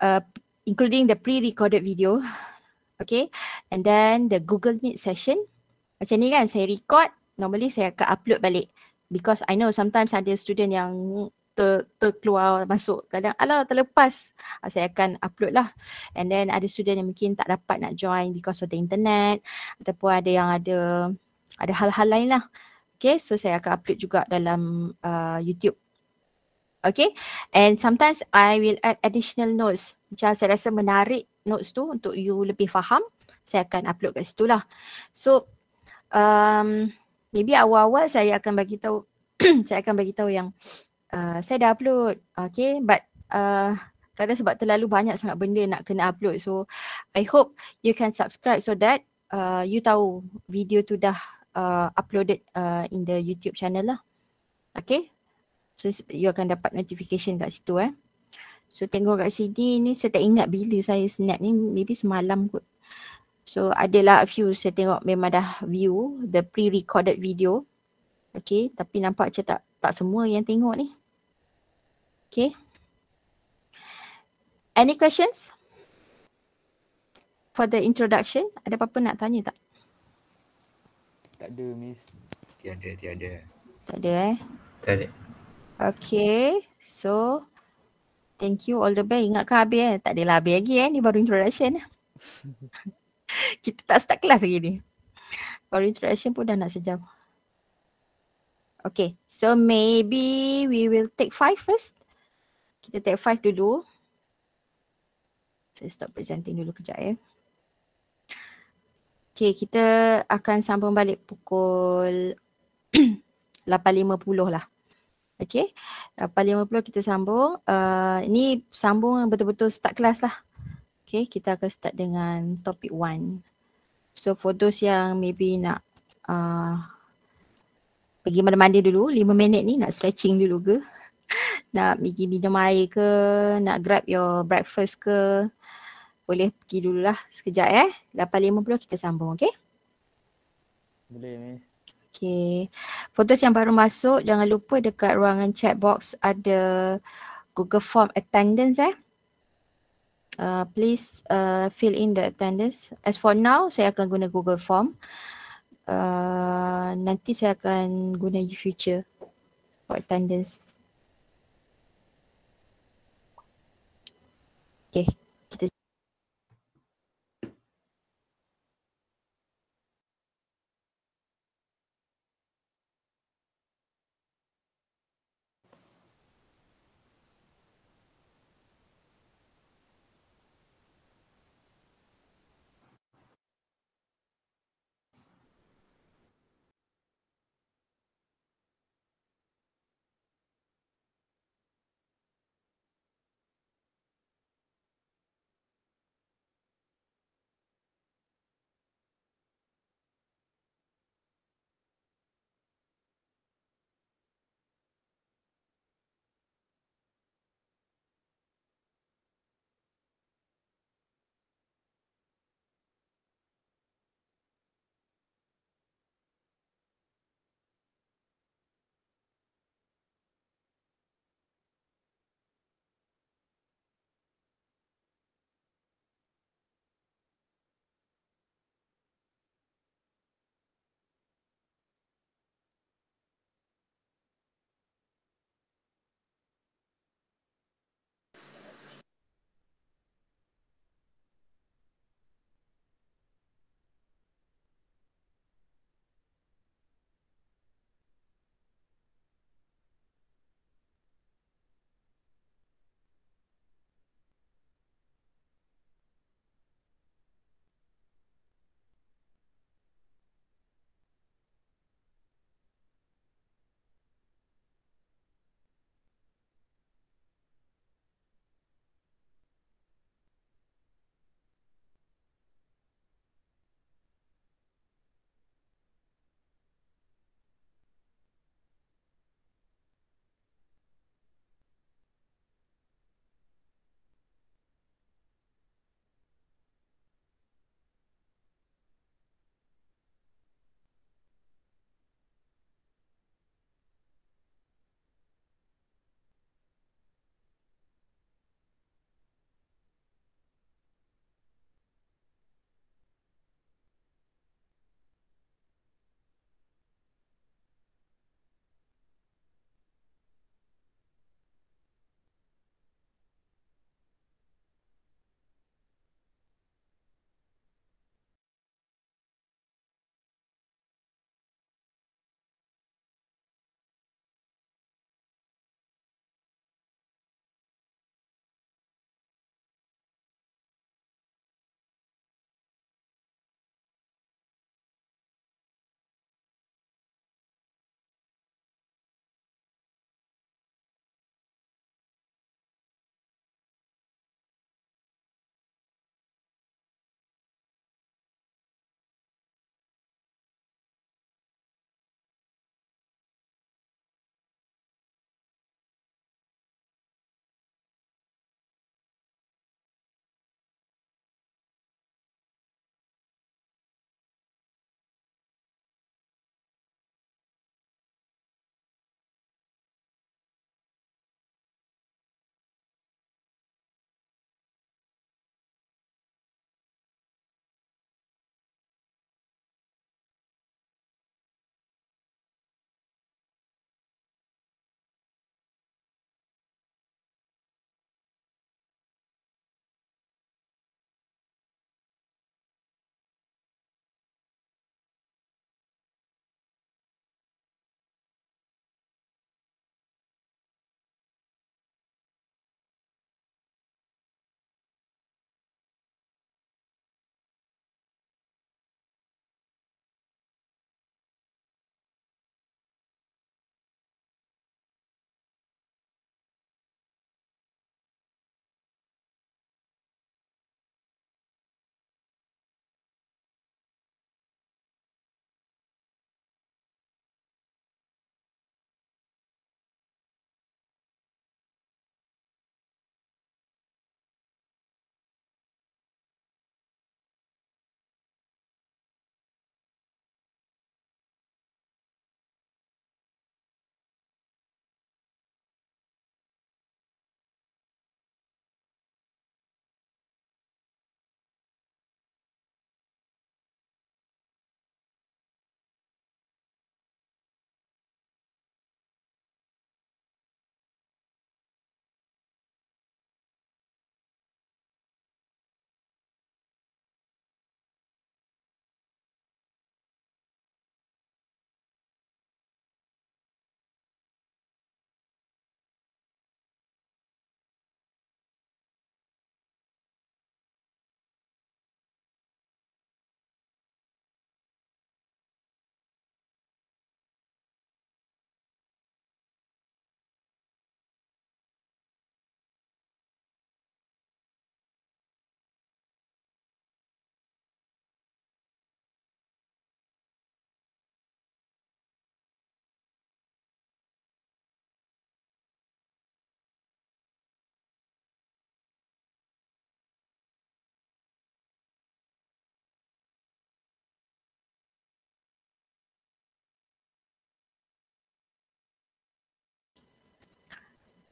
uh, including the pre-recorded video. Okay, and then the Google Meet session. Macam ni kan, saya record, normally saya akan upload balik. Because I know sometimes ada student yang ter, terkeluar masuk kadang ala terlepas ah, saya akan upload lah and then ada student yang mungkin tak dapat nak join because of the internet ataupun ada yang ada ada hal-hal lain lah okay so saya akan upload juga dalam uh, YouTube okay and sometimes I will add additional notes macam saya rasa menarik notes tu untuk you lebih faham saya akan upload kat situ lah so um, maybe awal-awal saya akan bagi tahu [clears throat] saya akan bagi tahu yang Uh, saya dah upload. Okay but uh, kerana sebab terlalu banyak sangat benda nak kena upload so I hope you can subscribe so that uh, you tahu video tu dah uh, uploaded uh, in the YouTube channel lah. Okay so you akan dapat notification kat situ eh. So tengok kat sini ni saya tak ingat bila saya snap ni maybe semalam kot. So adalah a few saya tengok memang dah view the pre-recorded video. Okay tapi nampak macam tak tak semua yang tengok ni. Okay. Any questions? For the introduction, ada apa-apa nak tanya tak? Tak ada, Miss. Tiada, tiada. Tak ada, eh? Tak ada. Okay, so thank you all the best. Ingatkan habis, eh? Tak adalah habis lagi, eh? Ni baru introduction. [laughs] Kita tak start kelas lagi ni. Baru introduction pun dah nak sejam. Okay, so maybe we will take five first. Kita take five dulu. Saya stop presenting dulu kejap ya. Okay, kita akan sambung balik pukul 8.50 [clears throat] lah. Okay, 8.50 kita sambung. Uh, ni sambung betul-betul start kelas lah. Okay, kita akan start dengan topik one. So, for those yang maybe nak uh, pergi mana mandi dulu lima minit ni nak stretching dulu ke [laughs] nak pergi minum air ke nak grab your breakfast ke boleh pergi dululah sekejap eh lima 8.50 kita sambung okay boleh ni Okay. Fotos yang baru masuk jangan lupa dekat ruangan chat box ada Google Form attendance eh. Uh, please uh, fill in the attendance. As for now, saya akan guna Google Form. Uh, uh, nanti saya akan guna you future for attendance. Okay.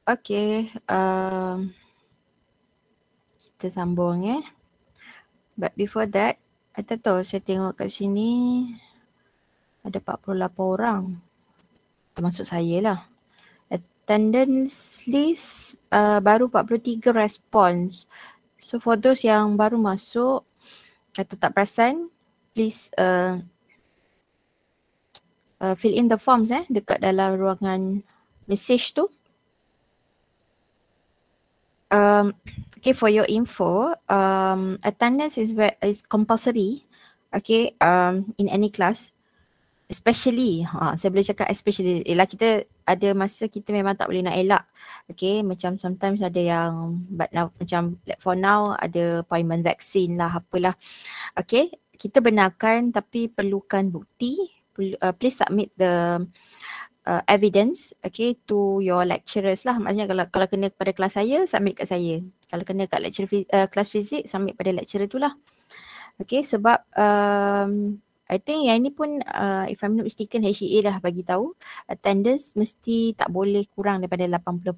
Okay. Um, kita sambung eh. But before that, I tak tahu saya tengok kat sini ada 48 orang. Termasuk saya lah. Attendance list uh, baru 43 response. So for those yang baru masuk atau tak perasan, please uh, uh, fill in the forms eh dekat dalam ruangan message tu um, okay, for your info, um, attendance is is compulsory, okay, um, in any class. Especially, ha, saya boleh cakap especially, ialah kita ada masa kita memang tak boleh nak elak. Okay, macam sometimes ada yang, but now, macam like for now, ada appointment vaksin lah, apalah. Okay, kita benarkan tapi perlukan bukti, uh, please submit the uh, evidence okay to your lecturers lah maksudnya kalau kalau kena kepada kelas saya submit kat saya kalau kena kat lecturer uh, kelas fizik submit pada lecturer tu lah okay sebab um, I think yang ini pun uh, if I'm not mistaken HEA dah bagi tahu attendance mesti tak boleh kurang daripada 80%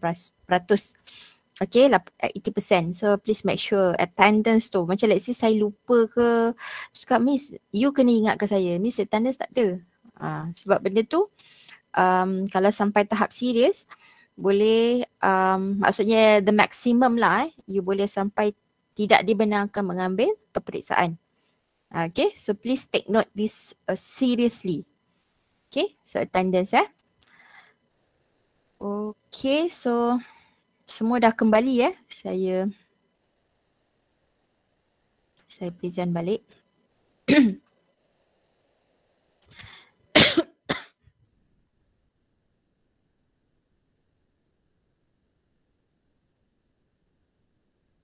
Okay, 80%. Eh, so please make sure attendance tu. Macam let's say saya lupa ke. suka Miss, you kena ingatkan saya. Miss, attendance tak ada. Uh, sebab benda tu uh, um, kalau sampai tahap serius boleh um, maksudnya the maximum lah eh, you boleh sampai tidak dibenarkan mengambil peperiksaan. Okay, so please take note this uh, seriously. Okay, so attendance ya. Eh. Okay, so semua dah kembali ya. Eh. Saya saya present balik. [clears throat]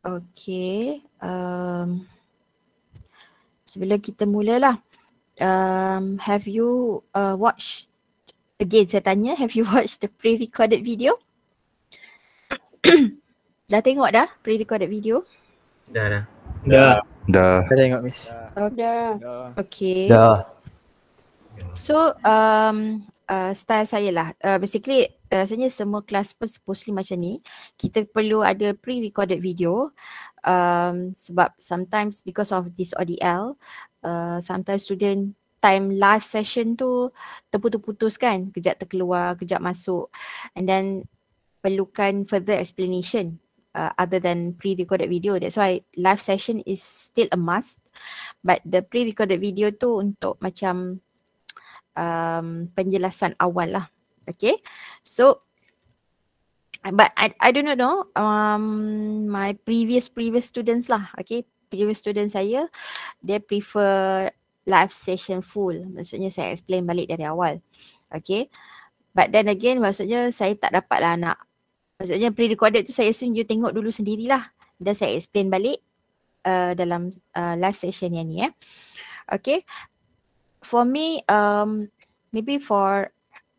Okay. Um, sebelum kita mulalah. Um, have you uh, watched, again saya tanya, have you [laughs] watched the pre-recorded video? [coughs] dah tengok dah pre-recorded video? Dah dah. Dah. Dah. Dah tengok miss. Dah. Okay. Dah. Okay. Dah. So, um, uh, style saya lah. Uh, basically, rasanya semua kelas pun supposedly macam ni kita perlu ada pre-recorded video um, sebab sometimes because of this ODL uh, sometimes student time live session tu terputus-putus kan kejap terkeluar kejap masuk and then perlukan further explanation uh, other than pre-recorded video that's why live session is still a must but the pre-recorded video tu untuk macam um, penjelasan awal lah Okay. So but I, I do not know um my previous previous students lah. Okay. Previous student saya they prefer live session full. Maksudnya saya explain balik dari awal. Okay. But then again maksudnya saya tak dapat lah nak maksudnya pre-recorded tu saya assume you tengok dulu sendirilah. Dan saya explain balik uh, dalam uh, live session yang ni eh. Okay. For me, um, maybe for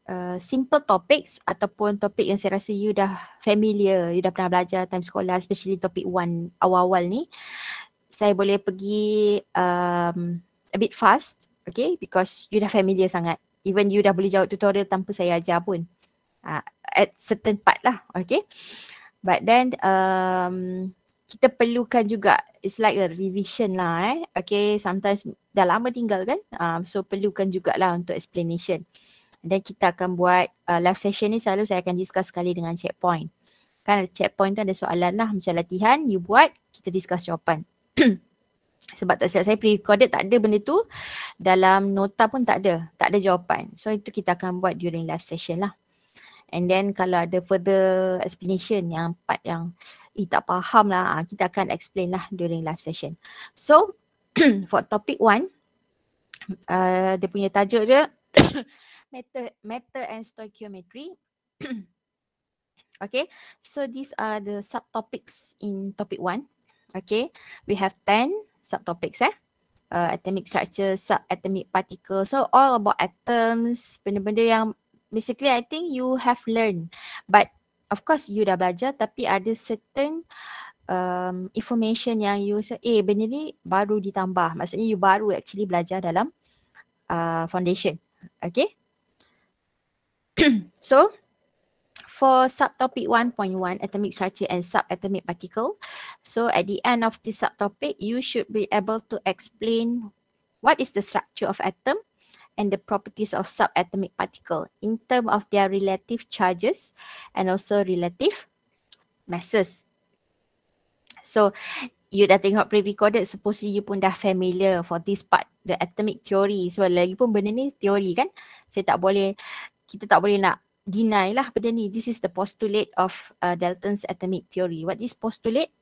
Uh, simple topics ataupun topik yang saya rasa you dah familiar, you dah pernah belajar time sekolah especially topik one awal-awal ni saya boleh pergi um, a bit fast okay because you dah familiar sangat even you dah boleh jawab tutorial tanpa saya ajar pun uh, at certain part lah okay but then um, kita perlukan juga it's like a revision lah eh okay sometimes dah lama tinggal kan uh, so perlukan jugalah untuk explanation uh, dan kita akan buat uh, live session ni selalu saya akan discuss sekali dengan checkpoint. Kan checkpoint tu ada soalan lah macam latihan you buat kita discuss jawapan. [clears throat] Sebab tak siap saya pre-recorded tak ada benda tu dalam nota pun tak ada. Tak ada jawapan. So itu kita akan buat during live session lah. And then kalau ada further explanation yang part yang eh tak faham lah ah, kita akan explain lah during live session. So [clears throat] for topic one uh, dia punya tajuk dia [clears throat] method method and stoichiometry [clears throat] okay so these are the subtopics in topic One. okay we have ten subtopics eh uh, atomic structure subatomic particle so all about atoms benda-benda yang basically i think you have learned but of course you dah belajar tapi ada certain um, information yang you say, eh benda ni baru ditambah. Maksudnya you baru actually belajar dalam uh, foundation. Okay. [clears throat] so for subtopic 1.1 atomic structure and subatomic particle so at the end of this subtopic you should be able to explain what is the structure of atom and the properties of subatomic particle in term of their relative charges and also relative masses so you dah tengok pre-recorded supposedly you pun dah familiar for this part the atomic theory so lagi pun benda ni teori kan saya tak boleh kita tak boleh nak deny lah benda ni. This is the postulate of uh, Dalton's atomic theory. What is postulate?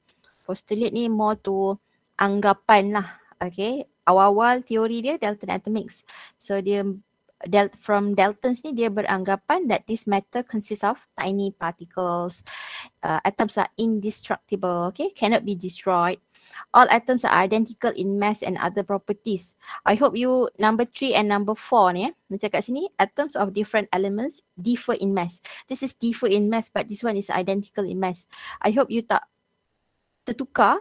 Postulate ni more to anggapan lah. Okay. Awal-awal teori dia Dalton atomics. So dia Del- from Dalton's ni dia beranggapan that this matter consists of tiny particles. Uh, atoms are indestructible, okay, cannot be destroyed. All atoms are identical in mass and other properties. I hope you number three and number four ni. Macam eh, kat sini, atoms of different elements differ in mass. This is differ in mass but this one is identical in mass. I hope you tak tertukar.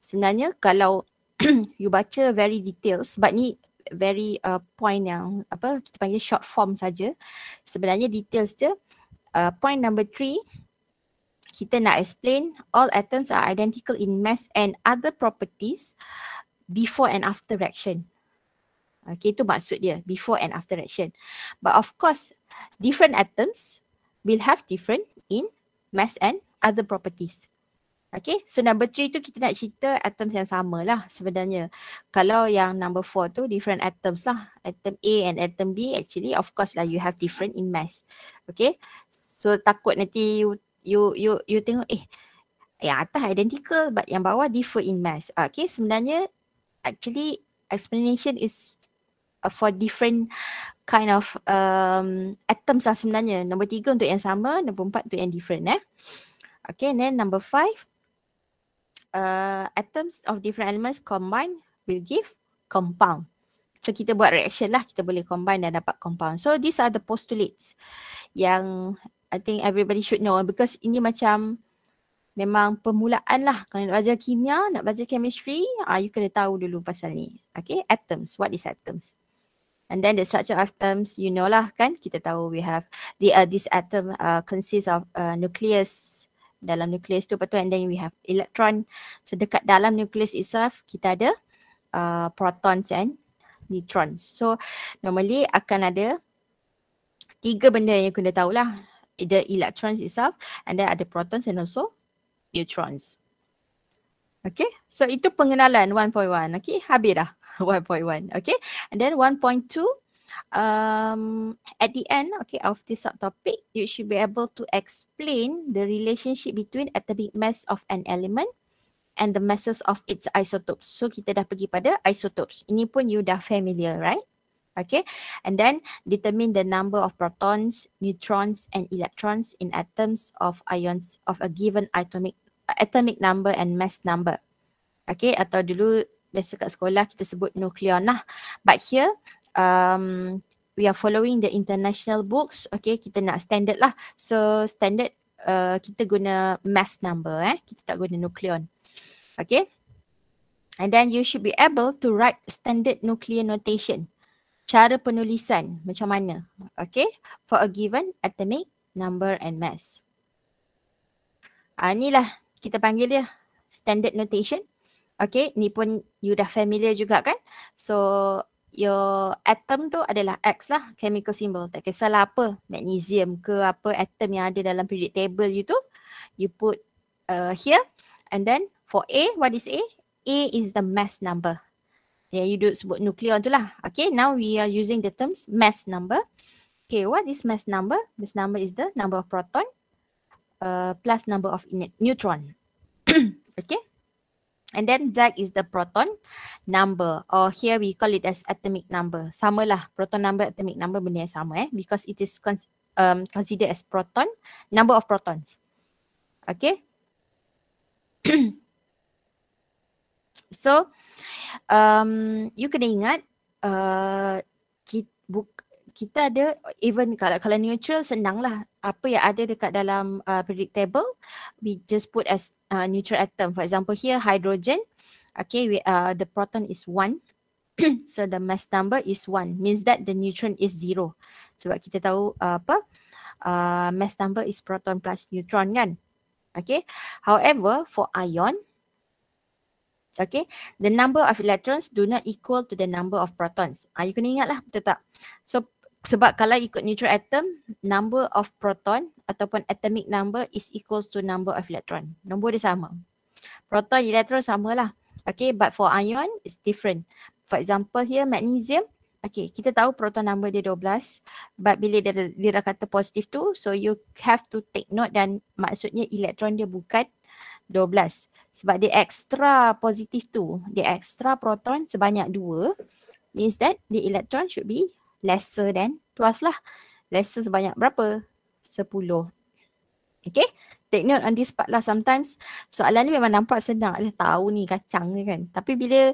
Sebenarnya kalau [clears throat] you baca very details but ni very uh, point yang apa kita panggil short form saja. Sebenarnya details je. Uh, point number three kita nak explain all atoms are identical in mass and other properties before and after reaction. Okay, itu maksud dia before and after reaction. But of course, different atoms will have different in mass and other properties. Okay, so number three tu kita nak cerita atoms yang sama lah sebenarnya. Kalau yang number four tu different atoms lah. Atom A and atom B actually of course lah you have different in mass. Okay, so takut nanti you you you you tengok eh yang atas identical but yang bawah differ in mass. Uh, okay sebenarnya actually explanation is uh, for different kind of um, atoms lah sebenarnya. Nombor tiga untuk yang sama, nombor empat untuk yang different eh. Okay and then number five. Uh, atoms of different elements combine will give compound. So kita buat reaction lah kita boleh combine dan dapat compound. So these are the postulates yang I think everybody should know because ini macam memang permulaan lah. Kalau nak belajar kimia, nak belajar chemistry, ah uh, you kena tahu dulu pasal ni. Okay, atoms. What is atoms? And then the structure of atoms, you know lah kan? Kita tahu we have the uh, this atom uh, consists of uh, nucleus dalam nucleus tu patut and then we have electron. So dekat dalam nucleus itself kita ada uh, protons and neutrons. So normally akan ada tiga benda yang kena tahulah the electrons itself and then ada protons and also neutrons. Okay, so itu pengenalan 1.1. Okay, habis dah 1.1. [laughs] Okay, and then 1.2 um, at the end okay, of this subtopic, you should be able to explain the relationship between atomic mass of an element and the masses of its isotopes. So kita dah pergi pada isotopes. Ini pun you dah familiar, right? okay and then determine the number of protons neutrons and electrons in atoms of ions of a given atomic atomic number and mass number okay atau dulu biasa kat sekolah kita sebut nukleon lah but here um we are following the international books okay kita nak standard lah so standard uh, kita guna mass number eh kita tak guna nukleon okay and then you should be able to write standard nuclear notation cara penulisan macam mana. Okay. For a given atomic number and mass. Uh, inilah kita panggil dia standard notation. Okay. Ni pun you dah familiar juga kan. So your atom tu adalah X lah. Chemical symbol. Tak kisahlah apa. Magnesium ke apa atom yang ada dalam periodic table you tu. You put uh, here. And then for A, what is A? A is the mass number. Yeah, you do sebut nukleon tu lah. Okay, now we are using the terms mass number. Okay, what is mass number? Mass number is the number of proton uh, plus number of neutron. [clears throat] okay. And then Z is the proton number or here we call it as atomic number. Sama lah proton number, atomic number benda yang sama eh. Because it is cons um, considered as proton, number of protons. Okay. [clears throat] so, um, you kena ingat uh, kita, buk, kita ada even kalau kalau neutral senang lah apa yang ada dekat dalam uh, predictable we just put as uh, neutral atom for example here hydrogen okay we, uh, the proton is one [clears throat] so the mass number is one means that the neutron is zero sebab kita tahu uh, apa uh, mass number is proton plus neutron kan okay however for ion Okay, the number of electrons do not equal to the number of protons. Ah, you kena ingatlah betul tak? So sebab kalau ikut neutral atom, number of proton ataupun atomic number is equals to number of electron. Nombor dia sama. Proton, elektron samalah. Okay, but for ion, it's different. For example here, magnesium. Okay, kita tahu proton number dia 12. But bila dia, dia dah kata positif tu, so you have to take note dan maksudnya elektron dia bukan 12 sebab dia extra positif tu dia extra proton sebanyak 2 means that the electron should be lesser than 12 lah lesser sebanyak berapa 10 okay take note on this part lah sometimes soalan ni memang nampak senang dia lah. tahu ni kacang ni kan tapi bila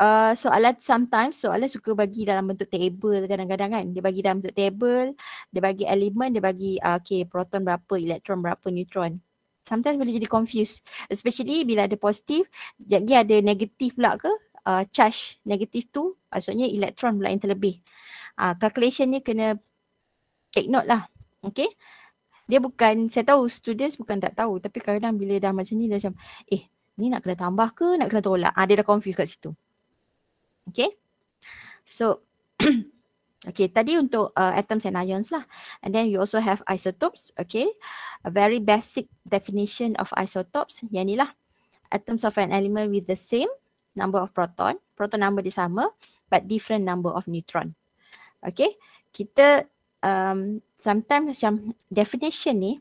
Uh, soalan sometimes soalan suka bagi dalam bentuk table kadang-kadang kan dia bagi dalam bentuk table dia bagi elemen dia bagi uh, okay proton berapa elektron berapa neutron sometimes boleh jadi confused especially bila ada positif jadi ada negatif pula ke uh, charge negatif tu maksudnya elektron pula yang terlebih uh, calculation ni kena take note lah okay dia bukan saya tahu students bukan tak tahu tapi kadang kadang bila dah macam ni dia macam eh ni nak kena tambah ke nak kena tolak ah uh, dia dah confused kat situ okay so [clears throat] Okay, tadi untuk uh, atoms and ions lah. And then you also have isotopes, okay. A very basic definition of isotopes, yang ni lah. Atoms of an element with the same number of proton. Proton number dia sama, but different number of neutron. Okay, kita um, sometimes macam definition ni,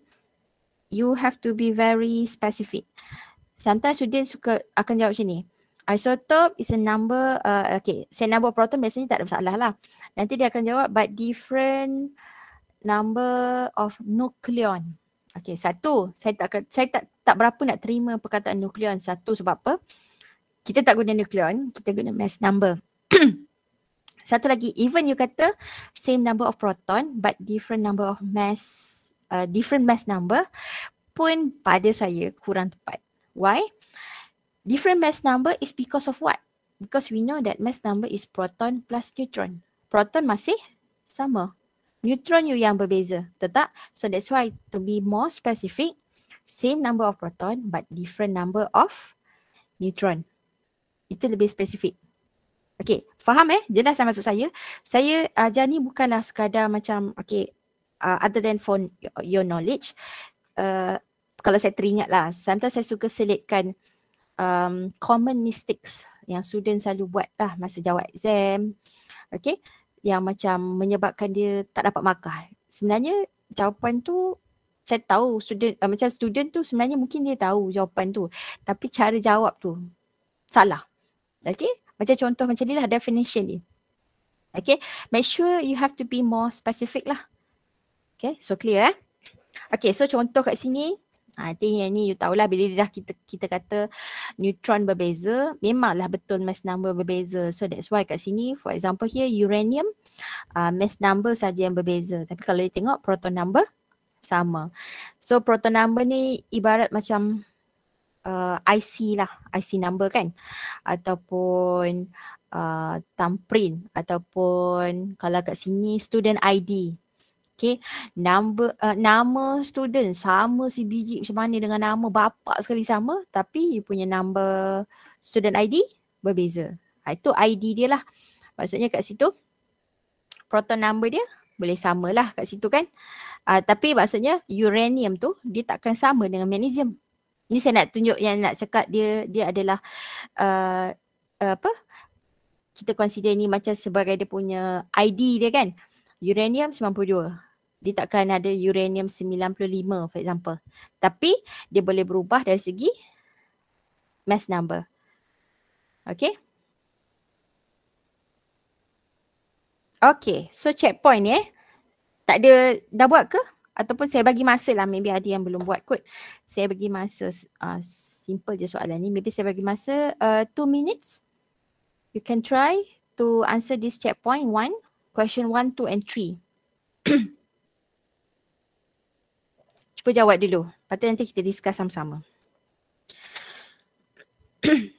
you have to be very specific. Sometimes student suka akan jawab macam ni isotope is a number uh, okay same number of proton biasanya tak ada masalah lah nanti dia akan jawab but different number of nukleon okay satu saya tak saya tak tak berapa nak terima perkataan nukleon satu sebab apa kita tak guna nukleon kita guna mass number [clears throat] satu lagi even you kata same number of proton but different number of mass uh, different mass number pun pada saya kurang tepat why different mass number is because of what? Because we know that mass number is proton plus neutron. Proton masih sama. Neutron you yang berbeza. Tetap? So that's why to be more specific, same number of proton but different number of neutron. Itu lebih spesifik. Okay, faham eh? Jelas lah maksud saya. Saya ajar ni bukanlah sekadar macam, okay, uh, other than for your knowledge. Uh, kalau saya teringat lah, sometimes saya suka selitkan um, common mistakes yang student selalu buat lah masa jawab exam. Okay. Yang macam menyebabkan dia tak dapat markah. Sebenarnya jawapan tu saya tahu student uh, macam student tu sebenarnya mungkin dia tahu jawapan tu tapi cara jawab tu salah. Okay. Macam contoh macam ni lah definition ni. Okay. Make sure you have to be more specific lah. Okay. So clear eh. Okay. So contoh kat sini Ha, I think yang ni you tahulah bila dah kita kita kata neutron berbeza, memanglah betul mass number berbeza. So that's why kat sini for example here uranium uh, mass number saja yang berbeza. Tapi kalau you tengok proton number sama. So proton number ni ibarat macam uh, IC lah, IC number kan. Ataupun uh, thumbprint ataupun kalau kat sini student ID Okay, number, uh, nama student sama si biji macam mana dengan nama bapa sekali sama tapi dia punya number student ID berbeza. Ah, itu ID dia lah. Maksudnya kat situ proton number dia boleh samalah kat situ kan. Uh, tapi maksudnya uranium tu dia takkan sama dengan magnesium. Ni saya nak tunjuk yang nak cakap dia dia adalah uh, uh, apa? Kita consider ni macam sebagai dia punya ID dia kan. Uranium 92 dia takkan ada uranium 95 for example. Tapi dia boleh berubah dari segi mass number. Okay. Okay, so checkpoint eh. Tak ada, dah buat ke? Ataupun saya bagi masa lah, maybe ada yang belum buat kot. Saya bagi masa, uh, simple je soalan ni. Maybe saya bagi masa 2 uh, minutes. You can try to answer this checkpoint 1, question 1, 2 and 3. [clears throat] cuba jawab dulu. Lepas nanti kita discuss sama-sama. [clears throat]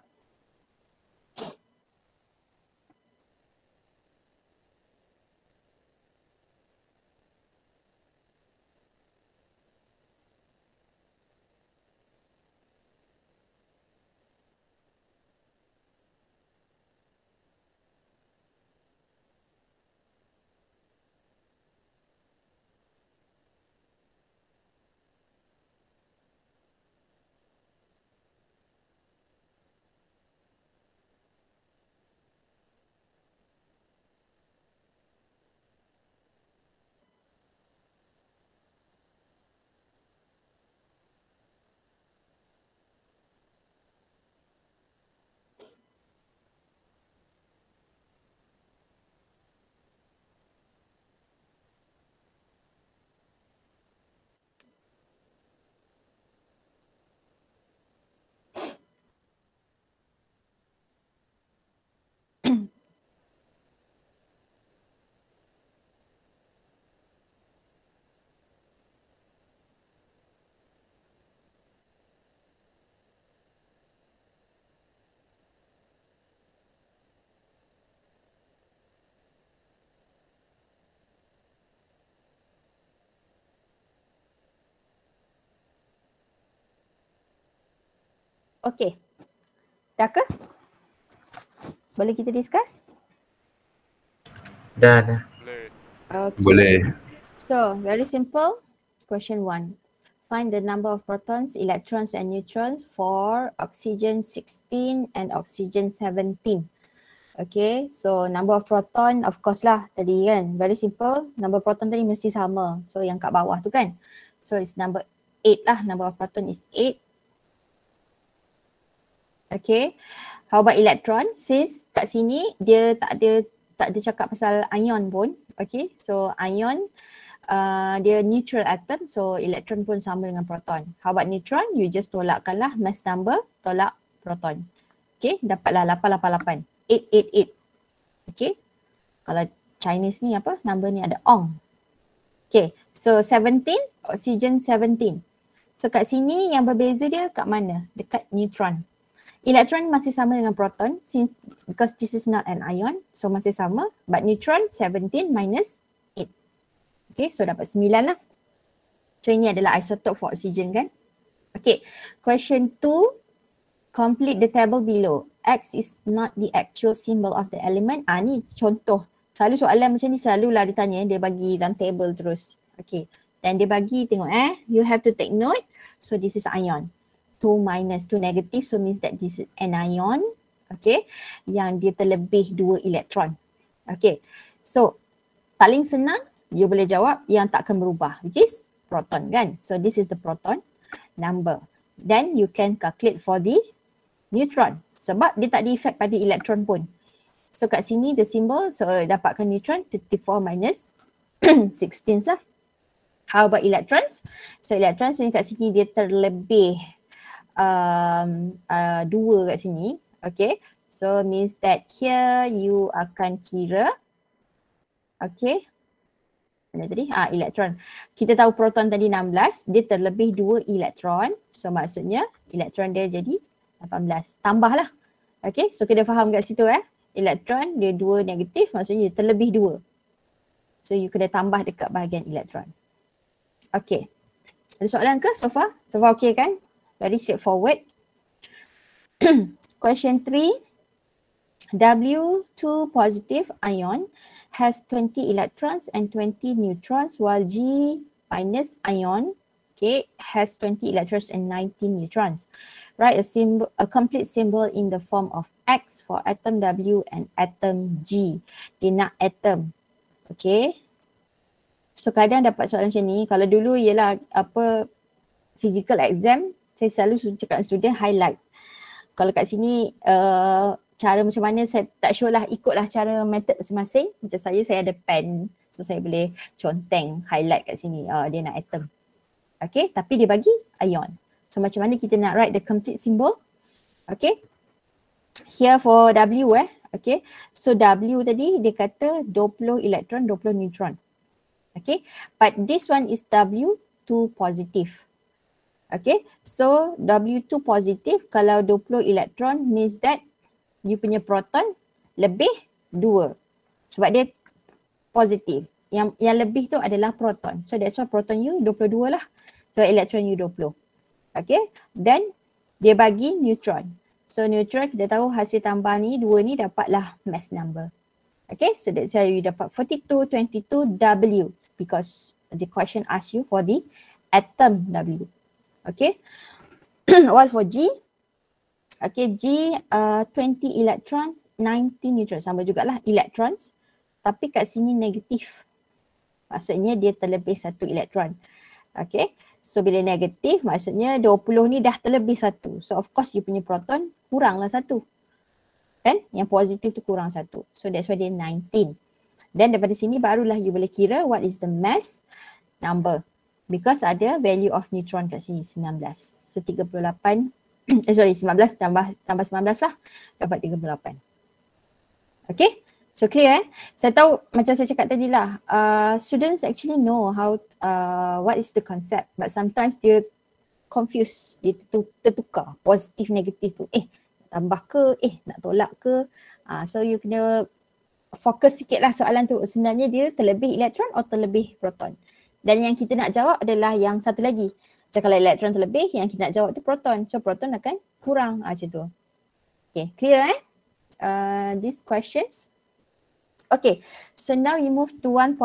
Okay, Dah ke? Boleh kita discuss? Dah dah. Boleh. Okay. Boleh. So, very simple. Question one. Find the number of protons, electrons and neutrons for oxygen 16 and oxygen 17. Okay, so number of proton of course lah tadi kan. Very simple. Number of proton tadi mesti sama. So yang kat bawah tu kan. So it's number 8 lah. Number of proton is 8. Okay. How about electron? Since kat sini dia tak ada tak ada cakap pasal ion pun. Okay. So ion uh, dia neutral atom. So elektron pun sama dengan proton. How about neutron? You just tolakkanlah mass number tolak proton. Okay. Dapatlah 888. 888. 888. Okay. Kalau Chinese ni apa? Number ni ada ong. Okay. So 17. oxygen 17. So kat sini yang berbeza dia kat mana? Dekat neutron. Electron masih sama dengan proton since because this is not an ion so masih sama but neutron 17 minus 8. Okay so dapat 9 lah. So ini adalah isotope for oxygen kan. Okay question 2 complete the table below. X is not the actual symbol of the element. Ah ni contoh. Selalu soalan macam ni selalulah dia tanya dia bagi dalam table terus. Okay. Dan dia bagi tengok eh. You have to take note. So this is ion. Two minus two negative so means that this is anion okay yang dia terlebih dua elektron okay so paling senang you boleh jawab yang takkan berubah which is proton kan so this is the proton number then you can calculate for the neutron sebab dia tak ada effect pada elektron pun so kat sini the symbol so dapatkan neutron 34 minus 16 [clears throat] lah How about electrons? So electrons ni kat sini dia terlebih um, uh, dua kat sini. Okay. So means that here you akan kira. Okay. Mana tadi? Ah, elektron. Kita tahu proton tadi 16. Dia terlebih dua elektron. So maksudnya elektron dia jadi 18. Tambahlah. Okay. So kita faham kat situ eh. Elektron dia dua negatif maksudnya dia terlebih dua. So you kena tambah dekat bahagian elektron. Okay. Ada soalan ke so far? So far okay kan? Very straightforward. [clears throat] Question three. W2 positive ion has 20 electrons and 20 neutrons while G minus ion okay, has 20 electrons and 19 neutrons. Write a, a complete symbol in the form of X for atom W and atom G. Dia nak atom. Okay. So kadang dapat soalan macam ni. Kalau dulu ialah apa physical exam saya selalu cakap student highlight kalau kat sini uh, cara macam mana saya tak sure lah ikutlah cara method masing-masing macam saya saya ada pen so saya boleh conteng highlight kat sini uh, dia nak atom okay tapi dia bagi ion so macam mana kita nak write the complete symbol okay here for W eh okay so W tadi dia kata 20 elektron 20 neutron okay but this one is W 2 positive Okay, so W2 positif kalau 20 elektron means that you punya proton lebih 2. Sebab dia positif. Yang yang lebih tu adalah proton. So that's why proton you 22 lah. So elektron you 20. Okay, then dia bagi neutron. So neutron kita tahu hasil tambah ni, dua ni dapatlah mass number. Okay, so that's why you dapat 42, 22 W because the question ask you for the atom W. Okay. While [clears throat] for G, okay, G uh, 20 electrons, 19 neutrons. Sama jugalah electrons. Tapi kat sini negatif. Maksudnya dia terlebih satu elektron. Okay. So bila negatif maksudnya 20 ni dah terlebih satu. So of course you punya proton kuranglah satu. Kan? Yang positif tu kurang satu. So that's why dia 19. Then daripada sini barulah you boleh kira what is the mass number because ada value of neutron kat sini 19. So 38 [clears throat] eh sorry 19 tambah tambah 19 lah dapat 38. Okay so clear eh. Saya tahu macam saya cakap tadi lah uh, students actually know how uh, what is the concept but sometimes dia confused dia tertukar positif negatif tu eh tambah ke eh nak tolak ke uh, so you kena fokus sikit lah soalan tu sebenarnya dia terlebih elektron atau terlebih proton. Dan yang kita nak jawab adalah yang satu lagi. Macam kalau elektron terlebih, yang kita nak jawab tu proton. So proton akan kurang ha, macam tu. Okay, clear eh? Uh, these questions. Okay, so now we move to 1.3.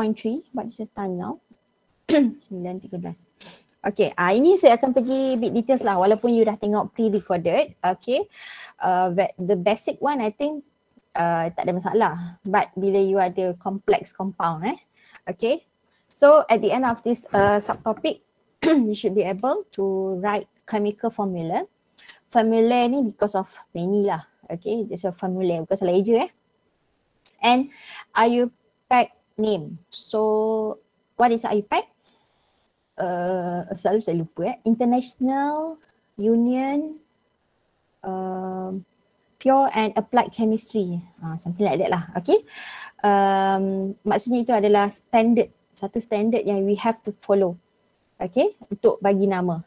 What is the time now? 9.13. [coughs] Okay, ah, ini saya akan pergi bit details lah walaupun you dah tengok pre-recorded. Okay, uh, the basic one I think uh, tak ada masalah. But bila you ada complex compound eh. Okay, So at the end of this uh, subtopic, [clears throat] you should be able to write chemical formula. Formula ni because of many lah. Okay, this is a formula because of leisure eh. And IUPAC name. So what is IUPAC? Uh, selalu saya lupa eh. International Union uh, Pure and Applied Chemistry. Uh, something like that lah. Okay. Um, maksudnya itu adalah standard satu standard yang we have to follow okay untuk bagi nama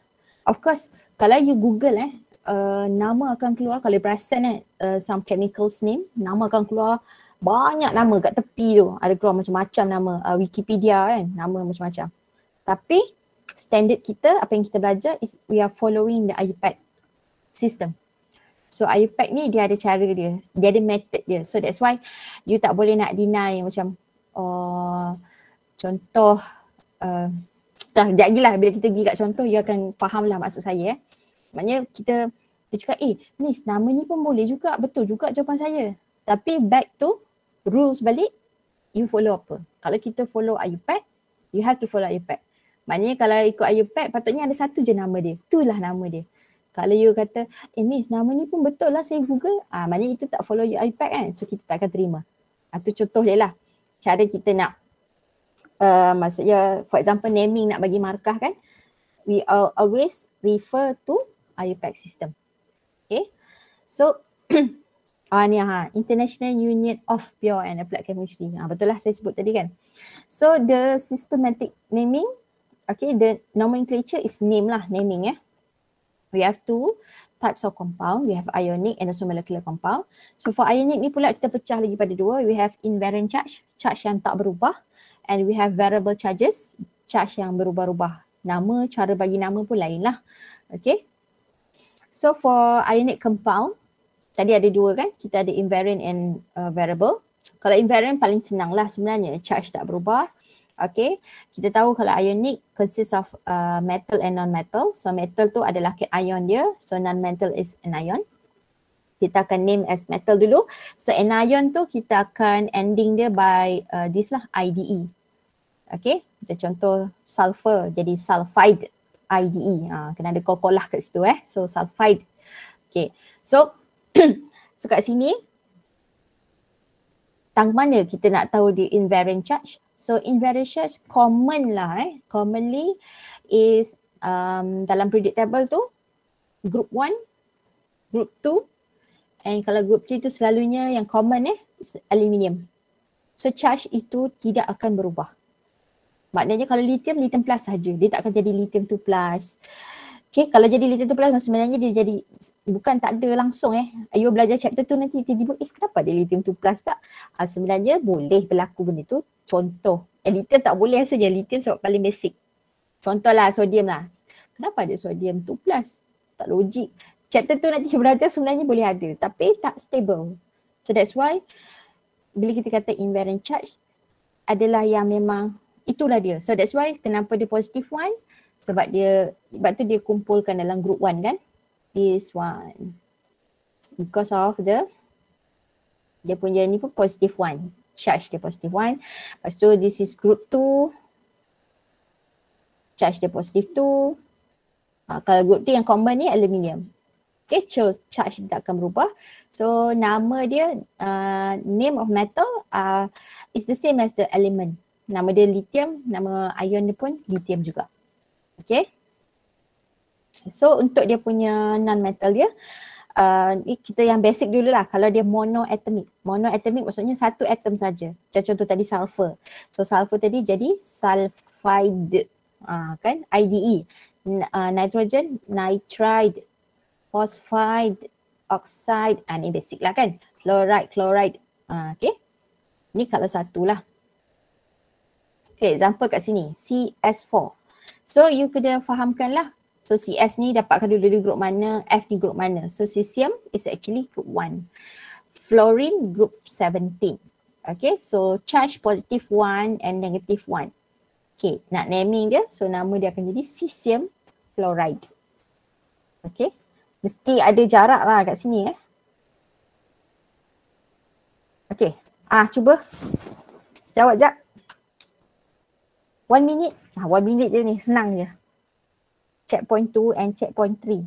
of course kalau you google eh uh, nama akan keluar kalau perasan eh uh, some chemicals name nama akan keluar banyak nama kat tepi tu ada keluar macam-macam nama uh, wikipedia kan nama macam-macam tapi standard kita apa yang kita belajar is we are following the iupac system So IUPAC ni dia ada cara dia, dia ada method dia. So that's why you tak boleh nak deny macam oh, contoh uh, dah sekejap lagi lah bila kita pergi kat contoh you akan faham lah maksud saya eh. Maknanya kita dia cakap eh Miss nama ni pun boleh juga betul juga jawapan saya. Tapi back to rules balik you follow apa. Kalau kita follow IUPAC you have to follow IUPAC. Maknanya kalau ikut IUPAC patutnya ada satu je nama dia. Itulah nama dia. Kalau you kata eh Miss nama ni pun betul lah saya google ah maknanya itu tak follow you IUPAC kan. So kita tak terima. Itu ah, contoh dia lah. Cara kita nak Uh, maksudnya for example naming nak bagi markah kan we all always refer to IUPAC system. Okay so [clears throat] ah, ni ha, International Union of Pure and Applied Chemistry. Ha, betul lah saya sebut tadi kan. So the systematic naming okay the nomenclature is name lah naming eh. We have two types of compound. We have ionic and also molecular compound. So for ionic ni pula kita pecah lagi pada dua. We have invariant charge, charge yang tak berubah and we have variable charges charge yang berubah-ubah nama cara bagi nama pun lain lah okay so for ionic compound tadi ada dua kan kita ada invariant and uh, variable kalau invariant paling senang lah sebenarnya charge tak berubah okay kita tahu kalau ionic consists of uh, metal and non-metal so metal tu adalah ke ion dia so non-metal is an ion kita akan name as metal dulu. So anion tu kita akan ending dia by uh, this lah IDE. Okay, macam contoh sulfur jadi sulfide IDE. Ha, kena ada kokolah kat situ eh. So sulfide. Okay, so, [clears throat] so kat sini tang mana kita nak tahu di invariant charge. So invariant charge common lah eh. Commonly is um, dalam predictable tu group 1, group 2 and kalau group 3 tu selalunya yang common eh aluminium. So charge itu tidak akan berubah. Maknanya kalau lithium, lithium plus saja. Dia tak akan jadi lithium 2 plus. Okay, kalau jadi lithium 2 plus sebenarnya dia jadi bukan tak ada langsung eh. You belajar chapter tu nanti tiba-tiba eh kenapa dia lithium 2 plus tak? Ha, ah, sebenarnya boleh berlaku benda tu. Contoh, eh, lithium tak boleh saja. Lithium sebab paling basic. Contohlah sodium lah. Kenapa ada sodium 2 plus? Tak logik. Chapter tu nanti [laughs] belajar sebenarnya boleh ada tapi tak stable. So that's why bila kita kata invariant charge adalah yang memang itulah dia. So that's why kenapa dia positif one sebab dia sebab tu dia kumpulkan dalam group one kan. This one. Because of the dia punya ni pun positif one. Charge dia positif one. Lepas tu this is group two. Charge dia positif two. Ha, kalau group tu yang common ni aluminium. Okay, so charge tak akan berubah. So nama dia, uh, name of metal uh, is the same as the element nama dia lithium, nama ion dia pun lithium juga. Okay. So untuk dia punya non-metal dia, ini uh, kita yang basic dulu lah kalau dia monoatomic. Monoatomic maksudnya satu atom saja. Macam contoh tadi sulfur. So sulfur tadi jadi sulfide. Uh, kan IDE. uh, nitrogen, nitride, phosphide, oxide. Uh, ah, ini basic lah kan. Fluoride, chloride. Uh, ah, okay. Ni kalau satu lah okay, example kat sini CS4. So you kena fahamkan lah. So CS ni dapatkan dulu dia group mana, F ni group mana. So cesium is actually group 1. Fluorine group 17. Okay, so charge positive 1 and negative 1. Okay, nak naming dia. So nama dia akan jadi cesium fluoride. Okay, mesti ada jarak lah kat sini eh. Okay, ah cuba jawab jap. One minute. Ah, one minute je ni. Senang je. Checkpoint 2 and checkpoint 3.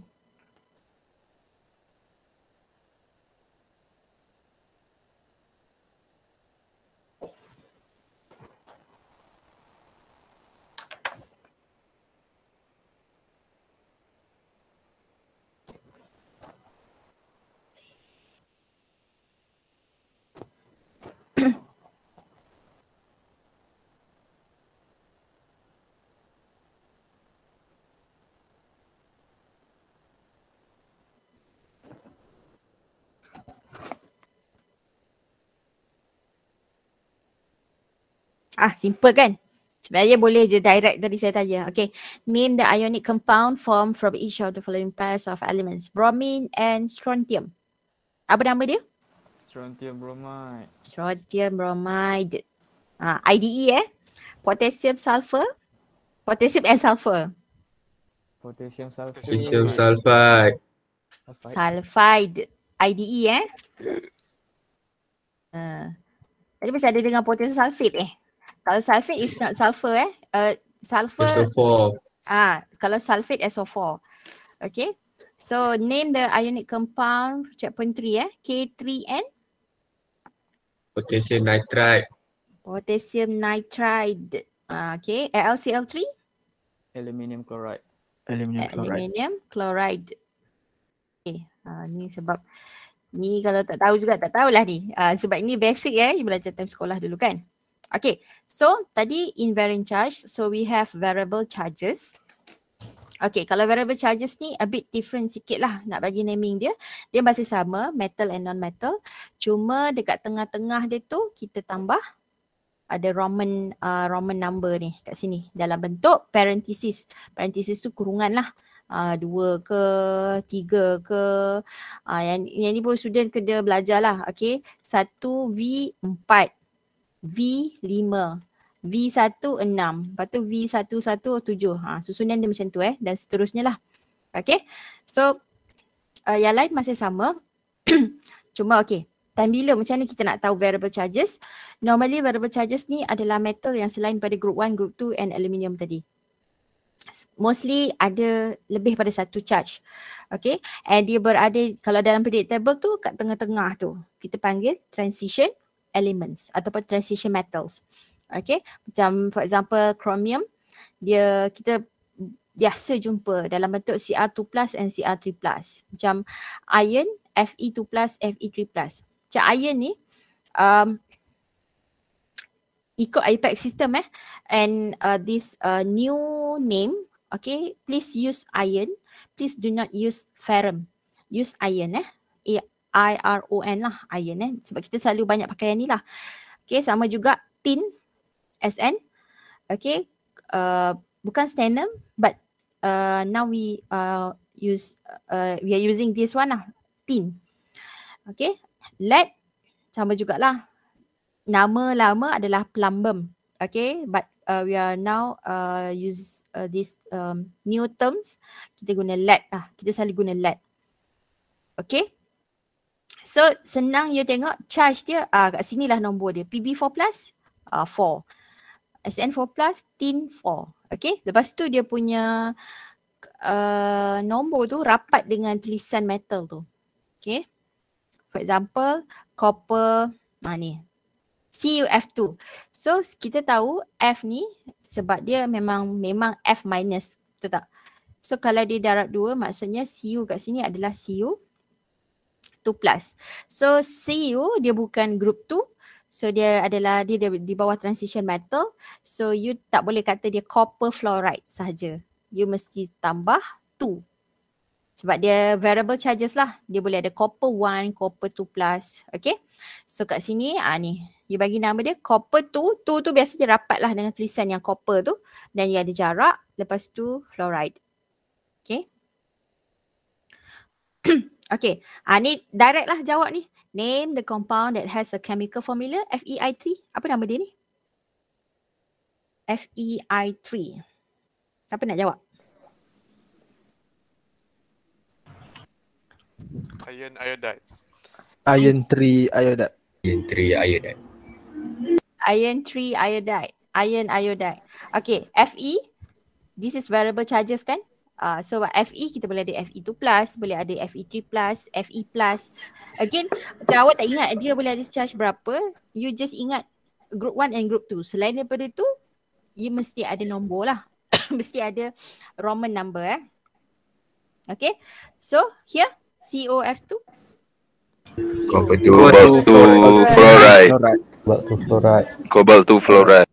Ah, simple kan? Sebenarnya boleh je direct tadi saya tanya. Okay. Name the ionic compound formed from each of the following pairs of elements. Bromine and strontium. Apa nama dia? Strontium bromide. Strontium bromide. Ah, IDE eh. Potassium sulfur. Potassium and sulfur. Potassium sulfur. Potassium sulfide. Sulfide. sulfide. IDE eh. Uh. Tadi mesti ada dengan potassium sulfate eh. Kalau sulfate is not sulfur eh. Uh, sulfur. SO4. Ah, kalau sulfate SO4. Okay. So name the ionic compound checkpoint 3 eh. K3N. Potassium nitride. Potassium nitride. Ah, okay. AlCl3. Aluminium chloride. Aluminium chloride. Aluminium chloride. Okay. Uh, ni sebab ni kalau tak tahu juga tak tahulah ni. Uh, sebab ni basic eh. You belajar time sekolah dulu kan. Okay, so tadi invariant charge, so we have variable charges. Okay, kalau variable charges ni a bit different sikit lah nak bagi naming dia. Dia masih sama, metal and non-metal. Cuma dekat tengah-tengah dia tu kita tambah ada Roman uh, Roman number ni kat sini dalam bentuk parenthesis. Parenthesis tu kurungan lah. Uh, dua ke, tiga ke. Uh, yang, yang ni pun student kena belajar lah. Okay. Satu V empat. V5. V1, 6. Lepas tu V1, 1, 7. Ha, susunan dia macam tu eh. Dan seterusnya lah. Okay. So uh, yang lain masih sama. [clears throat] Cuma okay. Time bila macam ni kita nak tahu variable charges. Normally variable charges ni adalah metal yang selain pada group 1, group 2 and aluminium tadi. Mostly ada lebih pada satu charge. Okay. And dia berada kalau dalam predictable tu kat tengah-tengah tu. Kita panggil transition elements ataupun transition metals. Okay, macam for example chromium, dia kita biasa jumpa dalam bentuk Cr2+, and Cr3+. Macam iron, Fe2+, Fe3+. Macam iron ni, um, ikut IPAC system eh, and uh, this uh, new name, okay, please use iron, please do not use ferrum. Use iron eh, I-R-O-N lah iron eh. Sebab kita selalu banyak pakai yang ni lah. Okay sama juga tin S-N. Okay. Uh, bukan stenum but uh, now we uh, use uh, we are using this one lah. Tin. Okay. Lead sama jugalah. Nama lama adalah plumbum. Okay but uh, we are now uh, use uh, this um, new terms. Kita guna lead lah. Kita selalu guna lead. Okay. So senang you tengok charge dia ah uh, kat sinilah nombor dia PB4 plus uh, 4 SN4 plus TIN4 okay lepas tu dia punya uh, nombor tu rapat dengan tulisan metal tu okay for example copper ah, ni CuF2 so kita tahu F ni sebab dia memang memang F minus betul tak so kalau dia darab 2 maksudnya Cu kat sini adalah Cu 2 plus. So CU e dia bukan group 2. So dia adalah dia di, di bawah transition metal. So you tak boleh kata dia copper fluoride saja. You mesti tambah 2. Sebab dia variable charges lah. Dia boleh ada copper 1, copper 2 plus. Okay. So kat sini ah ni. You bagi nama dia copper 2. 2 tu biasa dia rapat lah dengan tulisan yang copper tu. Dan dia ada jarak. Lepas tu fluoride. Okay. [clears throat] Okay, ah, ni direct lah jawab ni. Name the compound that has a chemical formula FeI3. Apa nama dia ni? FeI3. Siapa nak jawab? Iron iodide. Iron 3 iodide. Iron 3 iodide. Iron 3 iodide. Iron iodide. Okay, Fe. This is variable charges kan? Uh, so FE kita boleh ada FE2+, boleh ada FE3+, FE+. Again, macam awak tak ingat dia boleh ada charge berapa, you just ingat group 1 and group 2. Selain daripada tu, you mesti ada nombor lah. [coughs] mesti ada Roman number eh. Okay, so here COF2. Cobalt 2 fluoride. Cobalt 2 fluoride. Cobalt 2 fluoride.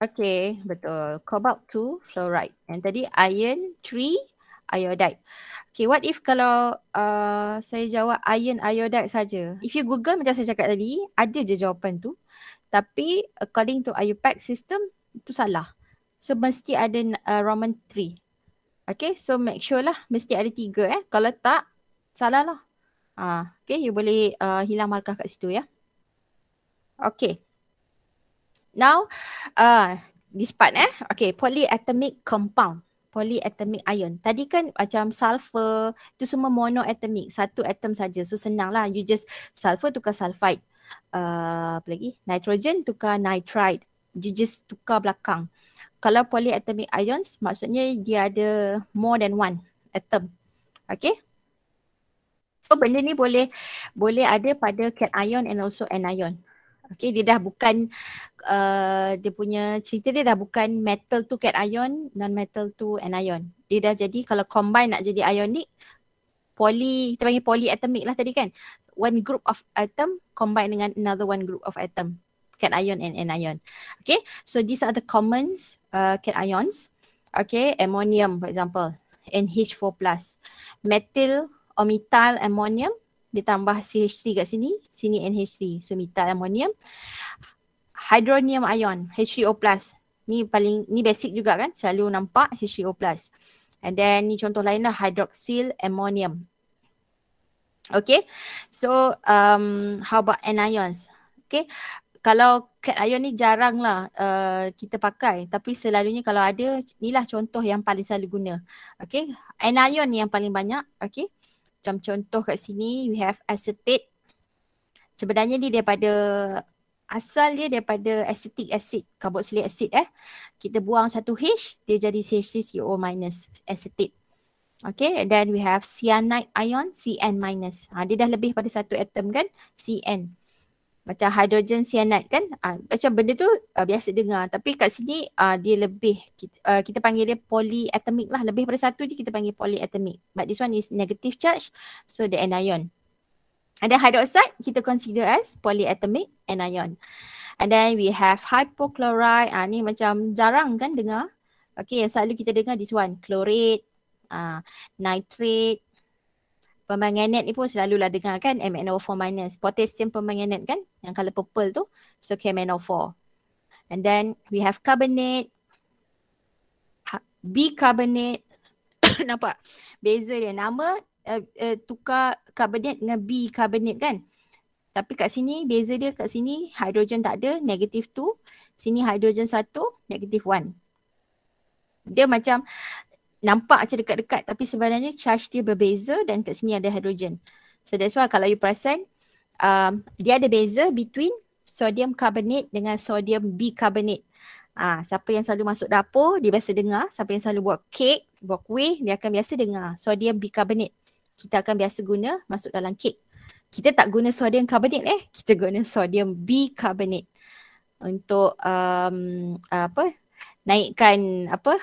Okay, betul. Cobalt two fluoride. And tadi iron three iodide. Okay, what if kalau uh, saya jawab iron iodide saja? If you google macam saya cakap tadi, ada je jawapan tu. Tapi according to IUPAC system, itu salah. So mesti ada uh, Roman three. Okay, so make sure lah mesti ada tiga. eh. Kalau tak, salah lah. Uh, okay, you boleh uh, hilang markah kat situ ya. Okay, Now, uh, this part eh. Okay, polyatomic compound. Polyatomic ion. Tadi kan macam sulfur, tu semua monoatomic. Satu atom saja. So, senang lah. You just sulfur tukar sulfide. Uh, apa lagi? Nitrogen tukar nitride. You just tukar belakang. Kalau polyatomic ions, maksudnya dia ada more than one atom. Okay? So benda ni boleh boleh ada pada cation and also anion. Okay dia dah bukan uh, dia punya cerita dia dah bukan metal tu cation non metal tu anion. Dia dah jadi kalau combine nak jadi ionic poly kita panggil polyatomic lah tadi kan. One group of atom combine dengan another one group of atom cation and anion. Okay so these are the common uh, cations. Okay ammonium for example NH4 Methyl or methyl ammonium dia tambah CH3 kat sini, sini NH3. So metal ammonium hydronium ion H3O+. Ni paling ni basic juga kan selalu nampak H3O+. And then ni contoh lain lah hydroxyl ammonium. Okay. So um, how about anions? Okay. Kalau cat ion ni jarang lah uh, kita pakai. Tapi selalunya kalau ada ni lah contoh yang paling selalu guna. Okay. Anion ni yang paling banyak. Okay macam contoh kat sini we have acetate sebenarnya dia daripada asal dia daripada acetic acid carbon salicylic acid eh kita buang satu H dia jadi c minus acetate Okay, then we have cyanide ion Cn minus. Ha, dia dah lebih pada satu atom kan? Cn macam hydrogen cyanide kan ha, macam benda tu uh, biasa dengar tapi kat sini uh, dia lebih kita, uh, kita panggil dia polyatomic lah lebih pada satu je kita panggil polyatomic but this one is negative charge so the anion And then hydroxide kita consider as polyatomic anion and then we have hypochloride. ah ni macam jarang kan dengar okay yang selalu kita dengar this one chlorate uh, nitrate Pemanganat ni pun selalulah dengar kan MnO4 minus. Potassium pemanganat kan yang color purple tu. So KMnO4. And then we have carbonate. Ha, bicarbonate. [coughs] Nampak? Beza dia. Nama uh, uh, tukar carbonate dengan bicarbonate kan. Tapi kat sini beza dia kat sini hidrogen tak ada. Negative 2. Sini hidrogen 1. Negative 1. Dia macam nampak macam dekat-dekat tapi sebenarnya charge dia berbeza dan kat sini ada hidrogen. So that's why kalau you perasan um, dia ada beza between sodium carbonate dengan sodium bicarbonate. Ah, ha, siapa yang selalu masuk dapur dia biasa dengar, siapa yang selalu buat kek, buat kuih dia akan biasa dengar sodium bicarbonate. Kita akan biasa guna masuk dalam kek. Kita tak guna sodium carbonate eh, kita guna sodium bicarbonate untuk um, apa naikkan apa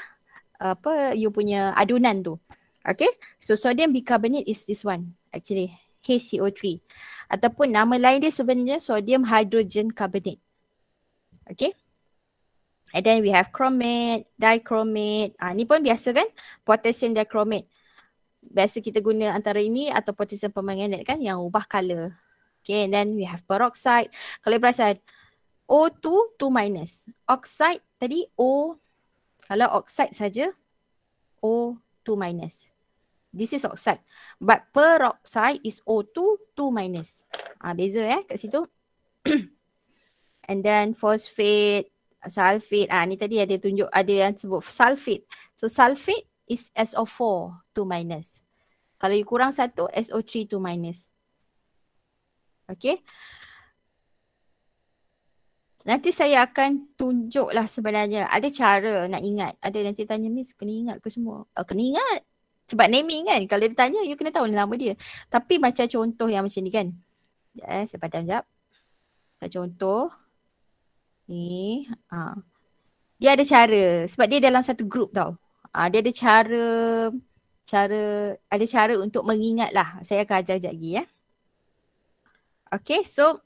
apa you punya adunan tu. Okay. So sodium bicarbonate is this one actually HCO3. Ataupun nama lain dia sebenarnya sodium hydrogen carbonate. Okay. And then we have chromate, dichromate. Ah, ni pun biasa kan? Potassium dichromate. Biasa kita guna antara ini atau potassium permanganate kan yang ubah color. Okay, and then we have peroxide. Kalau perasan, O2, 2 minus. Oxide tadi O kalau oxide saja O2 minus. This is oxide. But peroxide is O2 2 minus. Ah beza eh kat situ. [clears throat] And then phosphate, sulfate. Ah ni tadi ada tunjuk ada yang sebut sulfate. So sulfate is SO4 2 minus. Kalau you kurang satu SO3 2 minus. Okay. Nanti saya akan tunjuklah sebenarnya ada cara nak ingat. Ada nanti tanya miss kena ingat ke semua? Oh, kena ingat. Sebab naming kan. Kalau dia tanya you kena tahu nama dia. Tapi macam contoh yang macam ni kan. Sekejap eh. Saya padam sekejap. Macam contoh. Ni. Ha. Dia ada cara. Sebab dia dalam satu group tau. Ha. Dia ada cara. Cara. Ada cara untuk mengingat lah. Saya akan ajar sekejap lagi ya. Okay so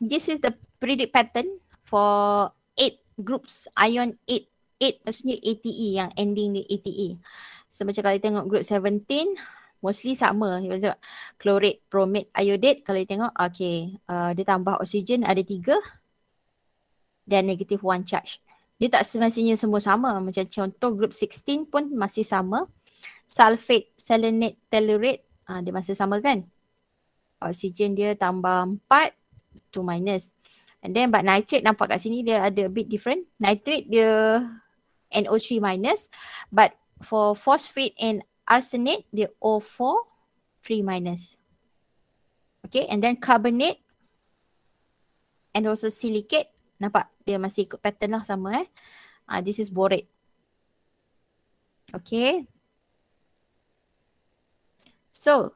this is the predict pattern for eight groups ion eight eight maksudnya ATE yang ending di ATE. So macam kalau tengok group 17 mostly sama macam chlorate, bromate, iodate kalau you tengok okay uh, dia tambah oksigen ada tiga dan negatif one charge. Dia tak semestinya semua sama macam contoh group 16 pun masih sama. Sulfate, selenate, tellurate uh, dia masih sama kan? Oksigen dia tambah empat, Two minus. And then but nitrate nampak kat sini dia ada a bit different. Nitrate dia NO3 minus but for phosphate and arsenate dia O4 3 minus. Okay and then carbonate and also silicate nampak dia masih ikut pattern lah sama eh. Uh, this is borate. Okay. So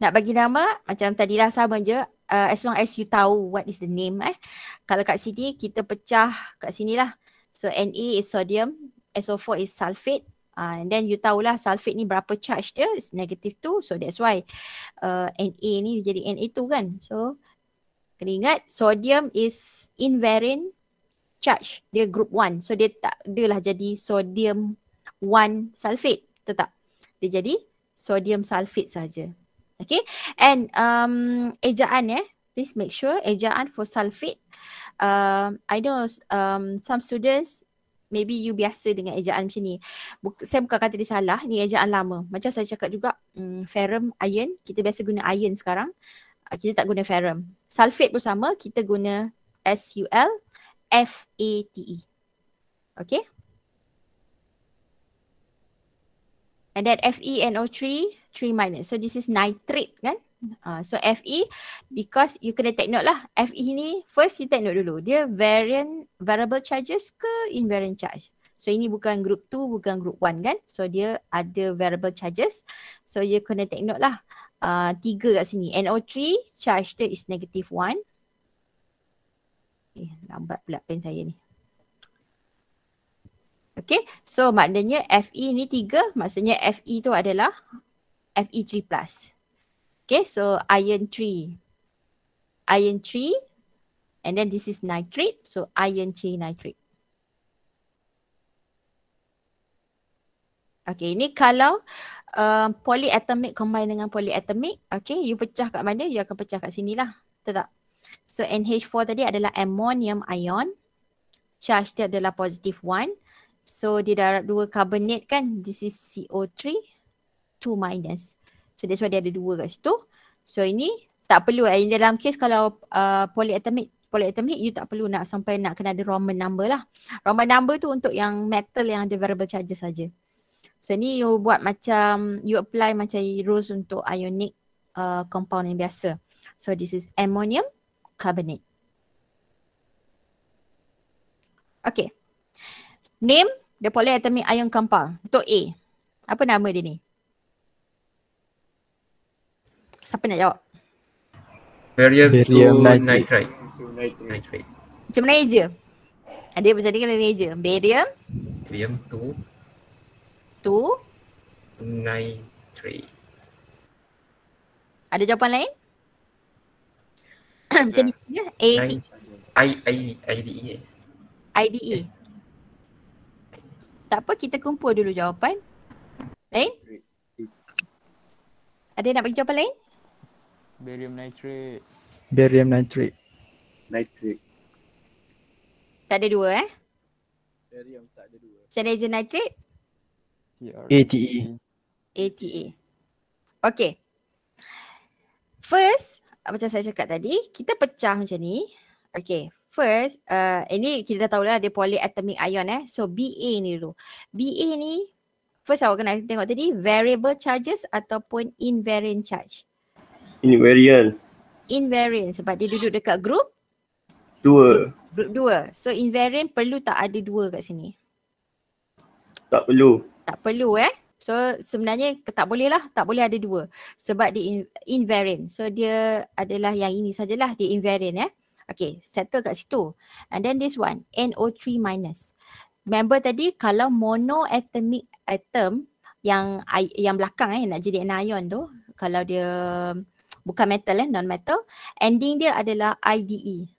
nak bagi nama macam tadilah sama je uh, as long as you tahu what is the name eh. Kalau kat sini kita pecah kat sini lah. So Na is sodium, SO4 is sulfate. Uh, and then you tahulah sulfate ni berapa charge dia is negative 2 so that's why uh, Na ni jadi Na2 kan. So kena ingat sodium is invariant charge dia group 1. So dia tak dia lah jadi sodium 1 sulfate. Tak. Dia jadi sodium sulfate saja. Okay. And um, ejaan eh. Please make sure ejaan for sulfate. Uh, I know um, some students maybe you biasa dengan ejaan macam ni. Buk- saya bukan kata dia salah. Ni ejaan lama. Macam saya cakap juga um, ferrum, iron. Kita biasa guna iron sekarang. Uh, kita tak guna ferrum. Sulfate pun sama. Kita guna S-U-L F-A-T-E. Okay. And that F-E-N-O-3 3 minus. So this is nitrate kan. Uh, so Fe because you kena take note lah. Fe ni first you take note dulu. Dia variant variable charges ke invariant charge. So ini bukan group 2 bukan group 1 kan. So dia ada variable charges. So you kena take note lah. Uh, tiga kat sini. NO3 charge dia is negative 1. Okay, eh, lambat pula pen saya ni. Okay, so maknanya Fe ni tiga, maksudnya Fe tu adalah Fe3+. plus. Okay, so iron 3. Iron 3. And then this is nitrate. So iron 3 nitrate. Okay, ini kalau uh, polyatomic combine dengan polyatomic. Okay, you pecah kat mana? You akan pecah kat sini lah. Betul tak? So NH4 tadi adalah ammonium ion. Charge dia adalah positive 1. So dia darab dua carbonate kan? This is CO3. 2 minus. So that's why dia ada dua kat situ. So ini tak perlu. Eh, in dalam case kalau uh, polyatomic polyatomic you tak perlu nak sampai nak kena ada Roman number lah. Roman number tu untuk yang metal yang ada variable charge saja. So ni you buat macam you apply macam rules untuk ionic uh, compound yang biasa. So this is ammonium carbonate. Okay. Name the polyatomic ion compound untuk A. Apa nama dia ni? Siapa nak jawab? Barrier, barrier to nitrate. nitrate. Macam mana je? Ada yang bersanding dengan je. Barrier. Barrier to. To. Nitrate. Ada jawapan lain? [clears throat] Macam ni je. A. E. I. I. I. D. E. I. D. E. Tak apa kita kumpul dulu jawapan. Lain? Ada yang nak bagi jawapan lain? Barium nitrate. Barium nitrate. Nitrate. Tak ada dua eh? Barium tak ada dua. Macam mana je nitrate? ATE. ATE. E. Okay. First, macam saya cakap tadi, kita pecah macam ni. Okay. First, uh, ini kita dah lah dia polyatomic ion eh. So BA ni dulu. BA ni, first awak kena tengok tadi, variable charges ataupun invariant charge. Invariant. Invariant sebab dia duduk dekat group? Dua. Group dua. So invariant perlu tak ada dua kat sini? Tak perlu. Tak perlu eh. So sebenarnya tak boleh lah. Tak boleh ada dua. Sebab dia invariant. So dia adalah yang ini sajalah. Dia invariant eh. Okay settle kat situ. And then this one. NO3 minus. Member tadi kalau monoatomic atom yang yang belakang eh nak jadi anion tu kalau dia bukan metal eh non metal ending dia adalah IDE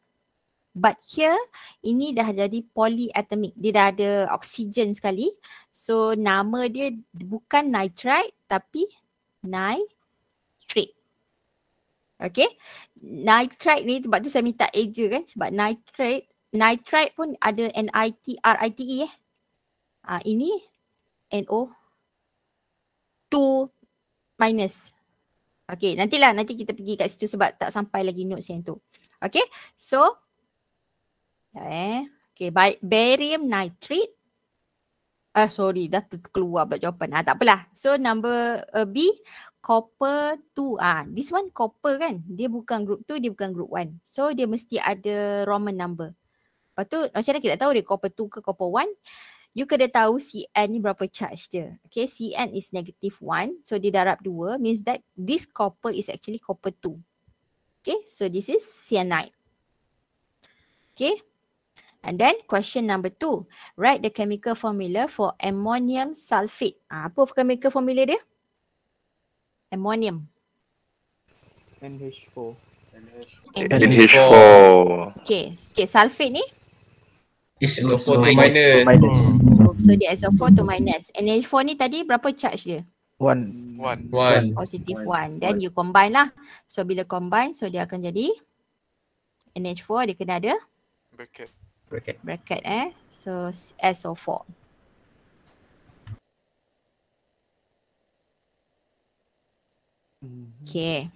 but here ini dah jadi polyatomic dia dah ada oksigen sekali so nama dia bukan nitrite tapi nitrate okay nitrite ni sebab tu saya minta aja kan sebab nitrate nitrite pun ada N I T R I T E eh ah ini NO 2 minus Okay nantilah nanti kita pergi kat situ sebab tak sampai lagi notes yang tu. Okay so eh. Okay ba- barium nitrate Ah sorry dah terkeluar buat jawapan. Ah tak apalah. So number uh, B copper 2. Ah this one copper kan. Dia bukan group 2, dia bukan group 1. So dia mesti ada Roman number. Lepas tu macam mana kita tahu dia copper 2 ke copper 1? you kena tahu Cn ni berapa charge dia. Okay, Cn is negative one, So, dia darab dua Means that this copper is actually copper two, Okay, so this is cyanide. Okay, and then question number two, Write the chemical formula for ammonium sulfate. Ha, apa chemical formula dia? Ammonium. NH4. NH4. NH4. Okay, okay sulfate ni? is a to minus. So, so dia as a 4 to minus. And then 4 ni tadi berapa charge dia? One, one, one. Positive one. Then you combine lah. So bila combine so dia akan jadi NH4 dia kena ada bracket. Bracket. Bracket eh. So SO4. Mm-hmm. Okay.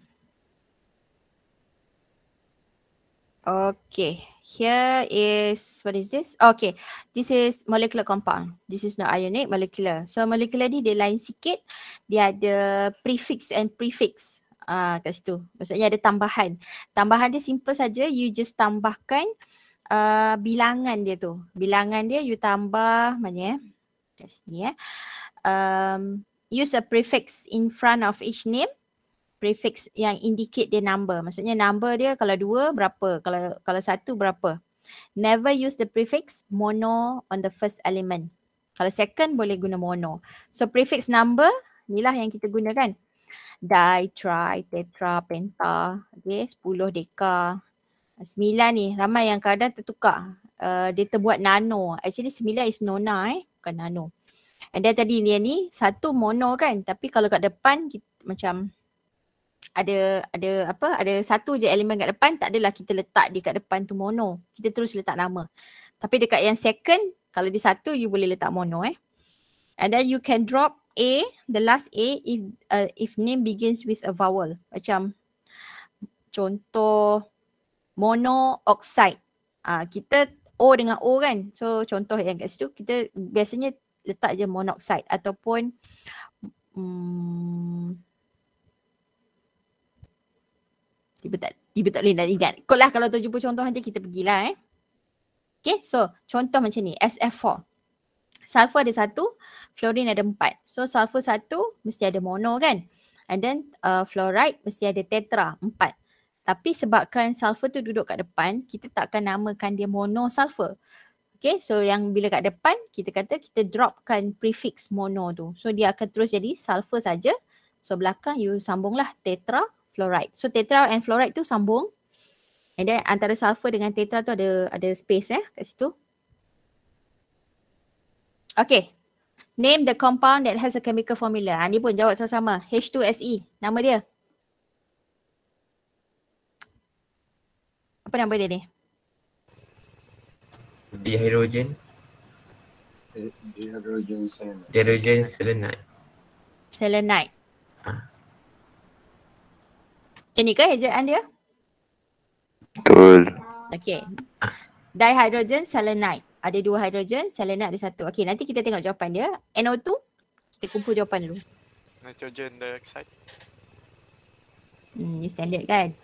Okay, here is what is this? Okay, this is molecular compound. This is not ionic molecular. So molecular ni dia lain sikit. Dia ada prefix and prefix ah uh, kat situ. Maksudnya ada tambahan. Tambahan dia simple saja. You just tambahkan uh, bilangan dia tu. Bilangan dia you tambah mana eh? Kat sini eh. Um, use a prefix in front of each name prefix yang indicate dia number. Maksudnya number dia kalau dua berapa, kalau kalau satu berapa. Never use the prefix mono on the first element. Kalau second boleh guna mono. So prefix number ni lah yang kita gunakan. Di, tri, tetra, penta, okay, sepuluh deka, sembilan ni ramai yang kadang tertukar. Uh, dia terbuat nano. Actually sembilan is nona eh, bukan nano. And then tadi dia ni satu mono kan tapi kalau kat depan kita, macam ada ada apa ada satu je elemen kat depan tak adalah kita letak dia kat depan tu mono kita terus letak nama tapi dekat yang second kalau dia satu you boleh letak mono eh and then you can drop a the last a if uh, if name begins with a vowel macam contoh mono oxide. uh, ah, kita o dengan o kan so contoh yang kat situ kita biasanya letak je monoxide ataupun um, Tiba tak, tiba tak boleh nak ingat. Kot lah kalau tu jumpa contoh nanti kita pergilah eh. Okay, so contoh macam ni. SF4. Sulfur ada satu, fluorine ada empat. So sulfur satu mesti ada mono kan? And then uh, fluoride mesti ada tetra, empat. Tapi sebabkan sulfur tu duduk kat depan, kita takkan namakan dia mono sulfur. Okay, so yang bila kat depan, kita kata kita dropkan prefix mono tu. So dia akan terus jadi sulfur saja. So belakang you sambunglah tetra, fluoride. So tetra and fluoride tu sambung. And then antara sulfur dengan tetra tu ada ada space eh kat situ. Okay. Name the compound that has a chemical formula. Ha, ni pun jawab sama-sama. H2SE. Nama dia. Apa nama dia ni? Dehydrogen. Dehydrogen selenide. Dihydrogen selenide. Selenide. Ha. Ah. Macam ni ke ejaan dia? Betul. Okay. Dihydrogen selenide. Ada dua hidrogen, selenide ada satu. Okay, nanti kita tengok jawapan dia. NO2, kita kumpul jawapan dulu. Nitrogen dioxide. Hmm, ni standard kan?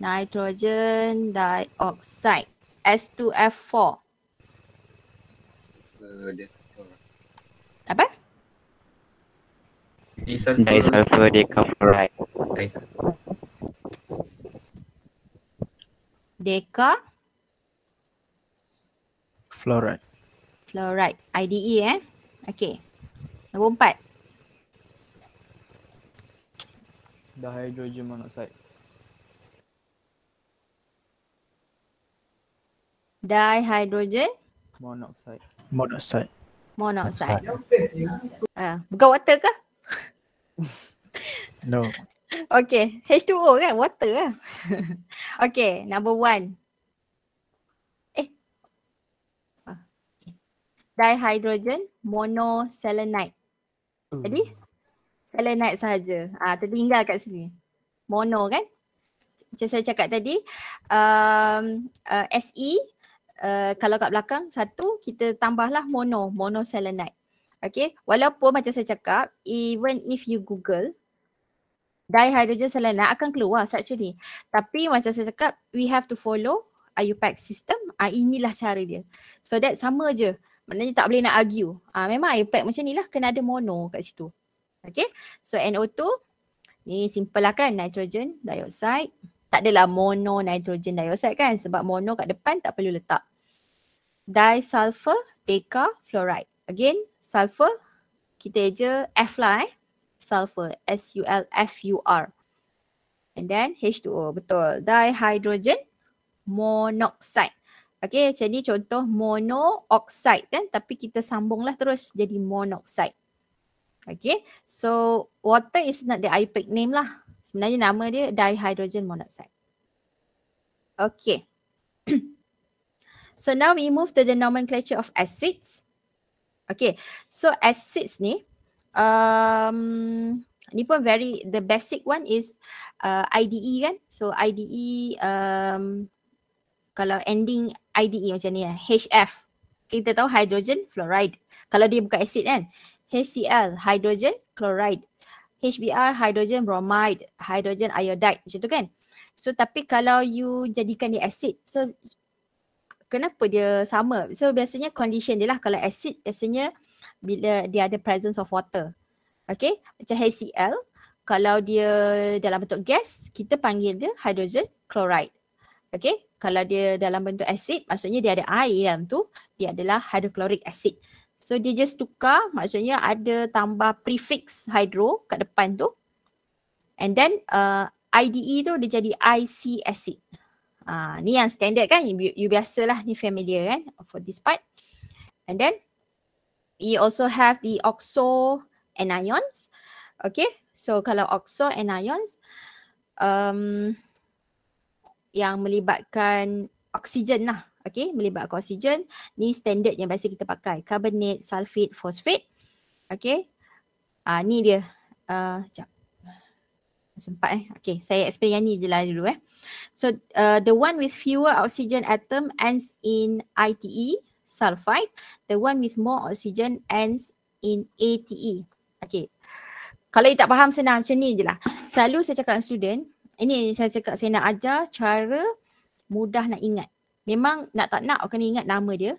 Nitrogen dioxide. S2F4. dia. Apa? Disulfur. Disulfur di carbonate. Deka. Fluoride. Fluoride. IDE eh. Okay. Nombor empat. Dihydrogen monoxide. Dihydrogen monoxide. Monoxide. Monoxide. monoxide. Uh, ah, bukan water ke? [laughs] no. Okay, H2O kan? Water lah. [laughs] okay, number one. Eh. Ah, Dihydrogen monoselenide. Mm. Jadi, selenide sahaja. Ah, ha, tertinggal kat sini. Mono kan? Macam saya cakap tadi, um, uh, SE, uh, kalau kat belakang satu, kita tambahlah mono, monoselenide. Okay, walaupun macam saya cakap, even if you Google, dihydrogen selenide akan keluar structure ni. Tapi macam saya cakap, we have to follow IUPAC system. Ah inilah cara dia. So that sama je. Maknanya tak boleh nak argue. Ah memang IUPAC macam ni lah. Kena ada mono kat situ. Okay. So NO2 ni simple lah kan. Nitrogen dioxide. Tak adalah mono nitrogen dioxide kan. Sebab mono kat depan tak perlu letak. Disulfur deca fluoride. Again, sulfur kita je F lah eh. Sulfur, S U L F U R. And then H2O, betul. Dihydrogen monoxide. Okay, jadi contoh monoxide kan. Tapi kita sambunglah terus jadi monoxide. Okay, so water is not the IUPAC name lah. Sebenarnya nama dia dihydrogen monoxide. Okay. [clears throat] so now we move to the nomenclature of acids. Okay, so acids ni, um, ni pun very, the basic one is uh, IDE kan. So IDE, um, kalau ending IDE macam ni lah, HF. Kita tahu hydrogen fluoride. Kalau dia bukan acid kan. HCl, hydrogen chloride. HBr, hydrogen bromide, hydrogen iodide macam tu kan. So tapi kalau you jadikan dia acid, so kenapa dia sama? So biasanya condition dia lah kalau acid biasanya bila dia ada presence of water. Okay macam HCl kalau dia dalam bentuk gas kita panggil dia hydrogen chloride. Okay kalau dia dalam bentuk acid maksudnya dia ada air dalam tu dia adalah hydrochloric acid. So dia just tukar maksudnya ada tambah prefix hydro kat depan tu. And then uh, IDE tu dia jadi IC acid. Ah, ni yang standard kan, you, you biasalah ni familiar kan for this part. And then we also have the oxo anions. Okay, so kalau oxo anions um, yang melibatkan oksigen lah. Okay, melibatkan oksigen. Ni standard yang biasa kita pakai. Carbonate, sulfate, phosphate. Okay, ah, ni dia. Uh, ah, jap sempat eh. Okay, saya explain yang ni je lah dulu eh. So, uh, the one with fewer oxygen atom ends in ITE, sulfide. The one with more oxygen ends in ATE. Okay. Kalau you tak faham, senang macam ni je lah. Selalu saya cakap dengan student, ini saya cakap saya nak ajar cara mudah nak ingat. Memang nak tak nak, kena ingat nama dia.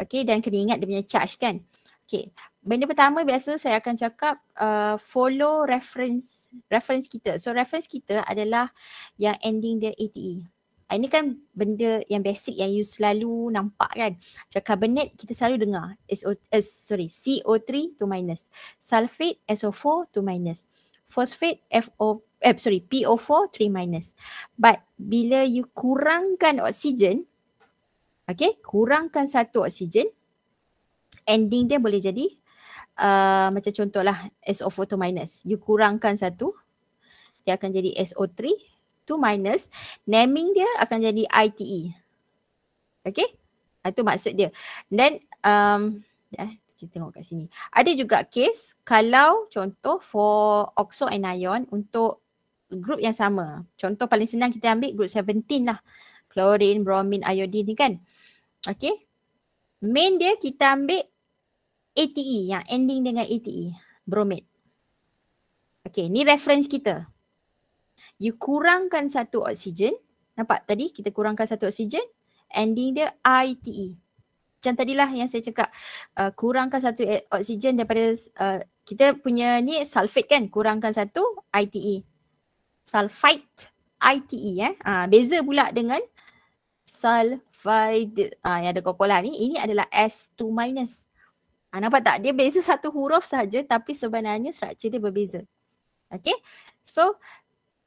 Okay, dan kena ingat dia punya charge kan. Okay, benda pertama biasa saya akan cakap uh, follow reference reference kita. So reference kita adalah yang ending dia ATE. Ah, ini kan benda yang basic yang you selalu nampak kan. Macam carbonate kita selalu dengar. SO, uh, eh, sorry, CO3 to minus. Sulfate SO4 to minus. Phosphate FO, eh, sorry, PO4 3 minus. But bila you kurangkan oksigen, okay, kurangkan satu oksigen, ending dia boleh jadi uh, macam contohlah SO4 to minus. You kurangkan satu, dia akan jadi SO3 to minus. Naming dia akan jadi ITE. Okay? Itu ah, maksud dia. Then, um, eh, kita tengok kat sini. Ada juga case kalau contoh for oxo anion untuk group yang sama. Contoh paling senang kita ambil group 17 lah. Chlorine, bromine, iodine ni kan. Okay. Main dia kita ambil ATE yang ending dengan ATE. Bromate. Okay, ni reference kita. You kurangkan satu oksigen. Nampak tadi kita kurangkan satu oksigen. Ending dia ITE. Macam tadilah yang saya cakap. Uh, kurangkan satu e- oksigen daripada uh, kita punya ni sulfate kan. Kurangkan satu ITE. Sulfite ITE eh. Uh, beza pula dengan sulfide. Uh, yang ada kokolah ni. Ini adalah S2 minus. Ha, nampak tak? Dia beza satu huruf saja tapi sebenarnya struktur dia berbeza. Okay. So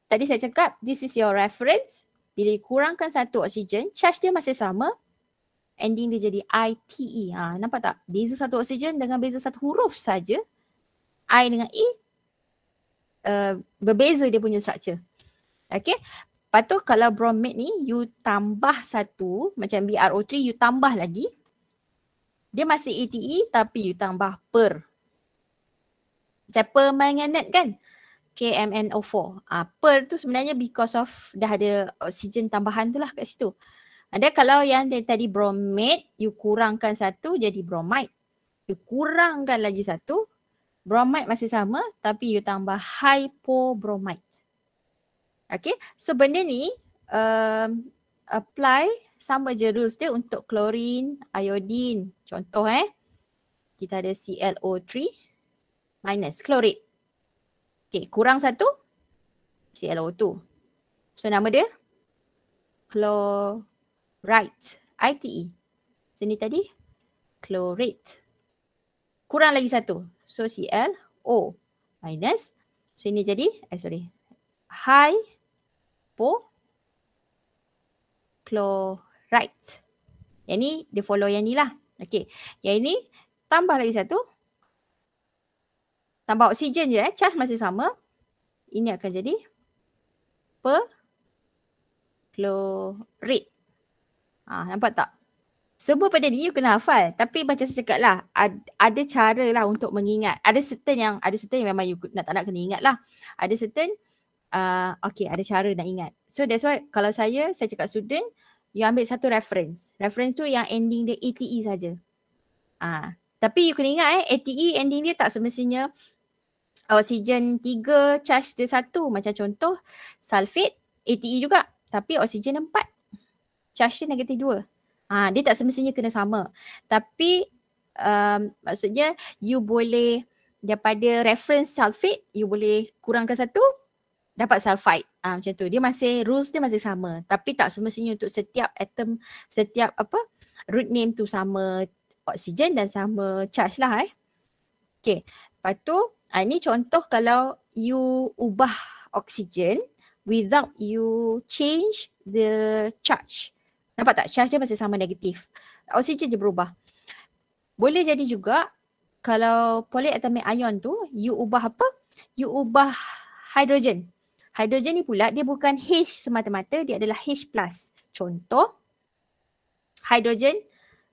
tadi saya cakap this is your reference. Bila kurangkan satu oksigen, charge dia masih sama. Ending dia jadi ITE. Ha, nampak tak? Beza satu oksigen dengan beza satu huruf saja. I dengan E uh, berbeza dia punya struktur, Okay. Lepas tu kalau bromate ni you tambah satu macam BRO3 you tambah lagi dia masih ATE tapi you tambah per. Macam per mengenat kan? KMNO4. Uh, ah, per tu sebenarnya because of dah ada oksigen tambahan tu lah kat situ. Ada kalau yang dari tadi bromate, you kurangkan satu jadi bromide. You kurangkan lagi satu, bromide masih sama tapi you tambah hypobromide. Okay, so benda ni um, apply sama je rules dia untuk klorin, iodin. Contoh eh. Kita ada ClO3 minus klorid. Okey, kurang satu. ClO2. So nama dia? Chlorite. ITE. So ni tadi? Chlorate. Kurang lagi satu. So ClO minus. So ini jadi, eh sorry. High po right. Yang ni dia follow yang ni lah. Okay. Yang ni tambah lagi satu. Tambah oksigen je eh. Charge masih sama. Ini akan jadi per chlorate. Ah, ha, nampak tak? Semua pada ni you kena hafal. Tapi macam saya lah, ad, ada cara lah untuk mengingat. Ada certain yang, ada certain yang memang you nak tak nak kena ingat lah. Ada certain, uh, okay ada cara nak ingat. So that's why kalau saya, saya cakap student, you ambil satu reference. Reference tu yang ending dia ATE e saja. Ah, tapi you kena ingat eh ATE e ending dia tak semestinya oksigen tiga charge dia satu macam contoh sulfate ATE e juga tapi oksigen empat charge dia negatif dua. Ah, dia tak semestinya kena sama. Tapi um, maksudnya you boleh daripada reference sulfate you boleh kurangkan satu dapat sulfide uh, macam tu dia masih rules dia masih sama tapi tak semestinya untuk setiap atom setiap apa root name tu sama oksigen dan sama charge lah eh okey lepas tu uh, ah, ni contoh kalau you ubah oksigen without you change the charge nampak tak charge dia masih sama negatif oksigen je berubah boleh jadi juga kalau polyatomic ion tu you ubah apa you ubah hydrogen Hidrogen ni pula dia bukan H semata-mata, dia adalah H plus. Contoh, hidrogen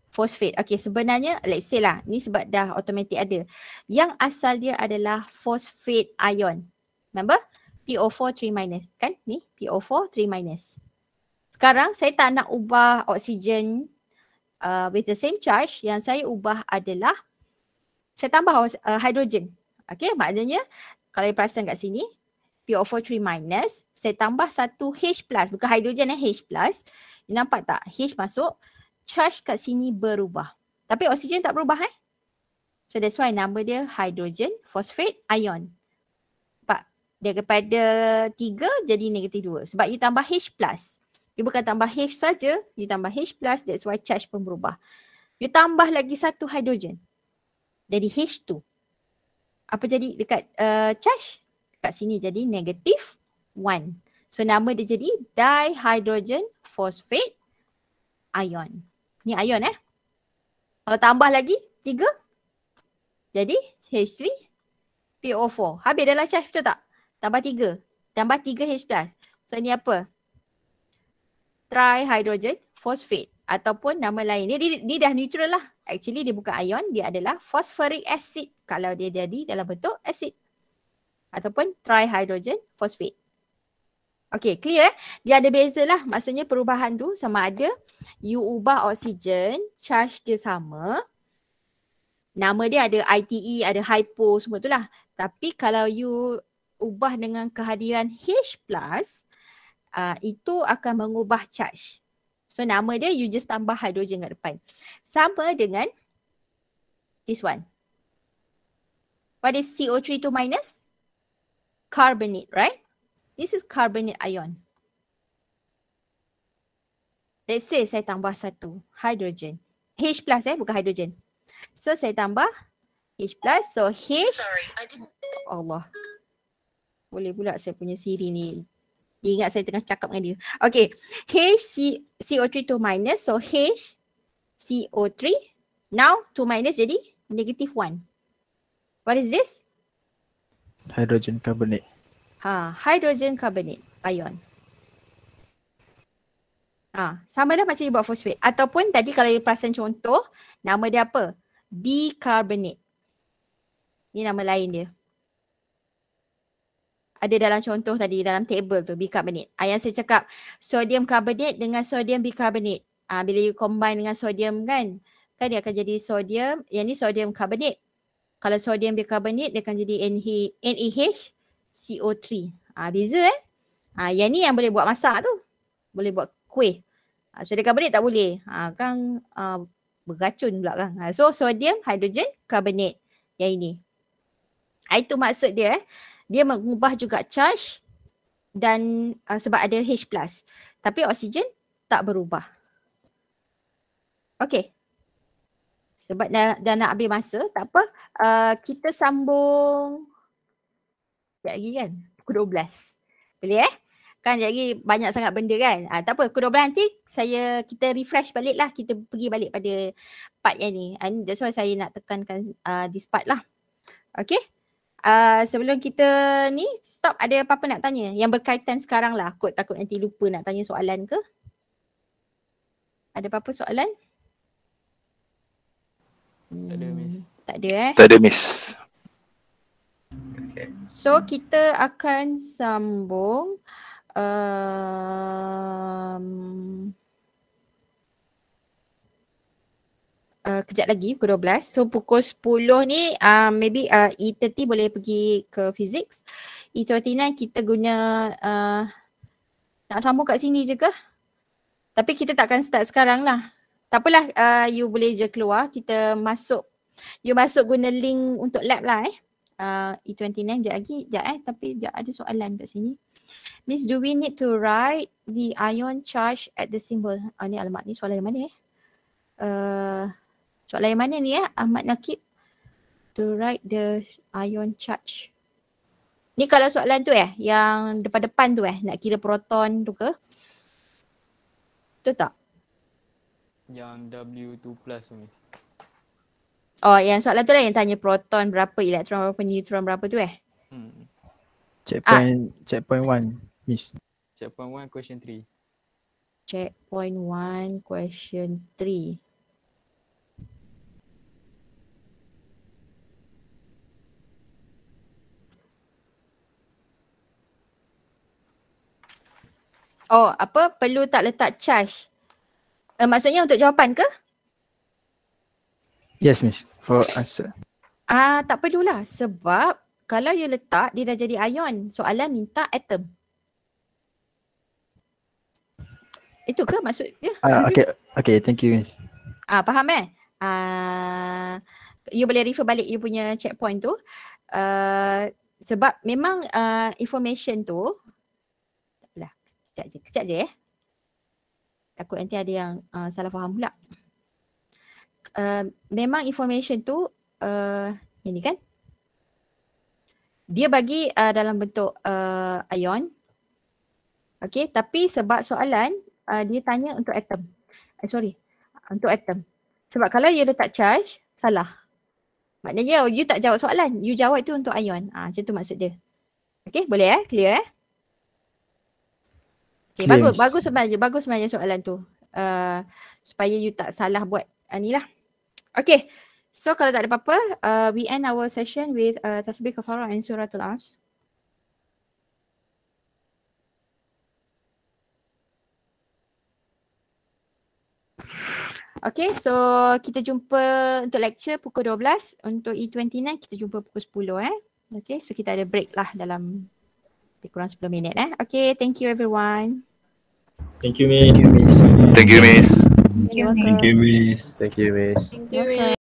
fosfat. Okay, sebenarnya let's say lah, ni sebab dah automatic ada. Yang asal dia adalah fosfat ion. Remember? PO4 3 minus. Kan? Ni PO4 3 minus. Sekarang saya tak nak ubah oksigen uh, with the same charge. Yang saya ubah adalah saya tambah uh, hidrogen. Okay, maknanya kalau you perasan kat sini, PO4 3 minus, saya tambah satu H plus, bukan hydrogen eh, H plus. You nampak tak? H masuk, charge kat sini berubah. Tapi oksigen tak berubah eh. So that's why nama dia hydrogen phosphate ion. Nampak? Dia kepada 3 jadi negatif 2. Sebab you tambah H plus. You bukan tambah H saja, you tambah H plus, that's why charge pun berubah. You tambah lagi satu hidrogen, Jadi H2. Apa jadi dekat uh, charge? kat sini jadi negatif 1. So nama dia jadi dihydrogen phosphate ion. Ni ion eh. Kalau tambah lagi 3 jadi H3PO4. Habis dah lah charge betul tak? Tambah 3. Tambah 3H+. So ni apa? Trihydrogen phosphate ataupun nama lain. Ni, ni, dah neutral lah. Actually dia bukan ion, dia adalah phosphoric acid kalau dia jadi dalam bentuk acid ataupun trihydrogen phosphate. Okay clear eh. Dia ada beza lah. Maksudnya perubahan tu sama ada you ubah oksigen, charge dia sama. Nama dia ada ITE, ada hypo semua tu lah. Tapi kalau you ubah dengan kehadiran H+, uh, itu akan mengubah charge. So nama dia you just tambah hydrogen kat depan. Sama dengan this one. What is CO3 to minus? carbonate, right? This is carbonate ion. Let's say saya tambah satu hydrogen. H plus eh, bukan hydrogen. So saya tambah H plus. So H. Sorry, Allah. Boleh pula saya punya siri ni. Dia ingat saya tengah cakap dengan dia. Okay. H C CO3 to minus. So H CO3. Now 2 minus jadi negative 1. What is this? Hydrogen carbonate. Ha, hydrogen carbonate ion. Ha, sama lah macam you buat fosfat. Ataupun tadi kalau dia perasan contoh, nama dia apa? Bicarbonate. Ni nama lain dia. Ada dalam contoh tadi dalam table tu bicarbonate. Ah, yang saya cakap sodium carbonate dengan sodium bicarbonate. Ha, bila you combine dengan sodium kan, kan dia akan jadi sodium. Yang ni sodium carbonate. Kalau sodium bicarbonate dia akan jadi NaHCO3. Ah beza eh. Ah yang ni yang boleh buat masak tu. Boleh buat kuih. Ah sodium bicarbonate tak boleh. Ah kan ah, beracun pula kan. Ah, so sodium hydrogen carbonate yang ini. Ah, itu maksud dia eh. Dia mengubah juga charge dan uh, sebab ada H+. Tapi oksigen tak berubah. Okay, sebab dah, dah nak habis masa tak apa uh, kita sambung sekejap lagi kan pukul 12 boleh eh kan sekejap lagi banyak sangat benda kan uh, tak apa pukul 12 nanti saya kita refresh balik lah kita pergi balik pada part yang ni And ah, that's why saya nak tekankan uh, this part lah okay Uh, sebelum kita ni stop ada apa-apa nak tanya yang berkaitan sekarang lah kot takut nanti lupa nak tanya soalan ke ada apa-apa soalan tak ada eh? Tak ada miss. So kita akan sambung um, uh, kejap lagi pukul 12. So pukul 10 ni uh, maybe uh, E30 boleh pergi ke physics. E29 kita guna uh, nak sambung kat sini je ke? Tapi kita takkan start sekarang lah tak apalah uh, you boleh je keluar kita masuk you masuk guna link untuk lab lah eh uh, E29 je lagi je eh tapi dia ada soalan kat sini Miss do we need to write the ion charge at the symbol ah, ni alamat ni soalan yang mana eh uh, soalan yang mana ni eh Ahmad Nakib to write the ion charge ni kalau soalan tu eh yang depan-depan tu eh nak kira proton tu ke betul tak yang W2 plus ni. Oh yang soalan tu lah yang tanya proton berapa, elektron berapa, neutron berapa tu eh? Hmm. Checkpoint, ah. checkpoint one, miss. Checkpoint one, question three. Checkpoint one, question three. Oh, apa perlu tak letak charge uh, maksudnya untuk jawapan ke? Yes, miss. For answer. Ah, uh, tak perlulah sebab kalau you letak dia dah jadi ion. Soalan minta atom. Itu ke maksud dia? Ah, uh, okay. Okay, thank you, miss. Ah, uh, faham eh? Ah, uh, you boleh refer balik you punya checkpoint tu uh, sebab memang uh, information tu lah kejap je kejap je eh takut nanti ada yang uh, salah faham pula. Uh, memang information tu uh, ini kan dia bagi uh, dalam bentuk uh, ion. Okay tapi sebab soalan uh, dia tanya untuk atom. Uh, sorry untuk atom. Sebab kalau you letak charge salah. Maknanya you tak jawab soalan. You jawab tu untuk ion. Ah, ha, macam tu maksud dia. Okay boleh eh clear eh. Okay, claims. bagus, bagus sebenarnya, bagus sebenarnya soalan tu. Uh, supaya you tak salah buat uh, ni lah. Okay, so kalau tak ada apa-apa, uh, we end our session with uh, Tasbih Kafara and Surah Tulas. Okay, so kita jumpa untuk lecture pukul 12. Untuk E29, kita jumpa pukul 10 eh. Okay, so kita ada break lah dalam lebih kurang 10 minit eh. Okay, thank you everyone. Thank you, Miss. Thank you, Miss. Thank you, Miss. Thank you, Miss. Thank you, Miss. Thank you, Miss.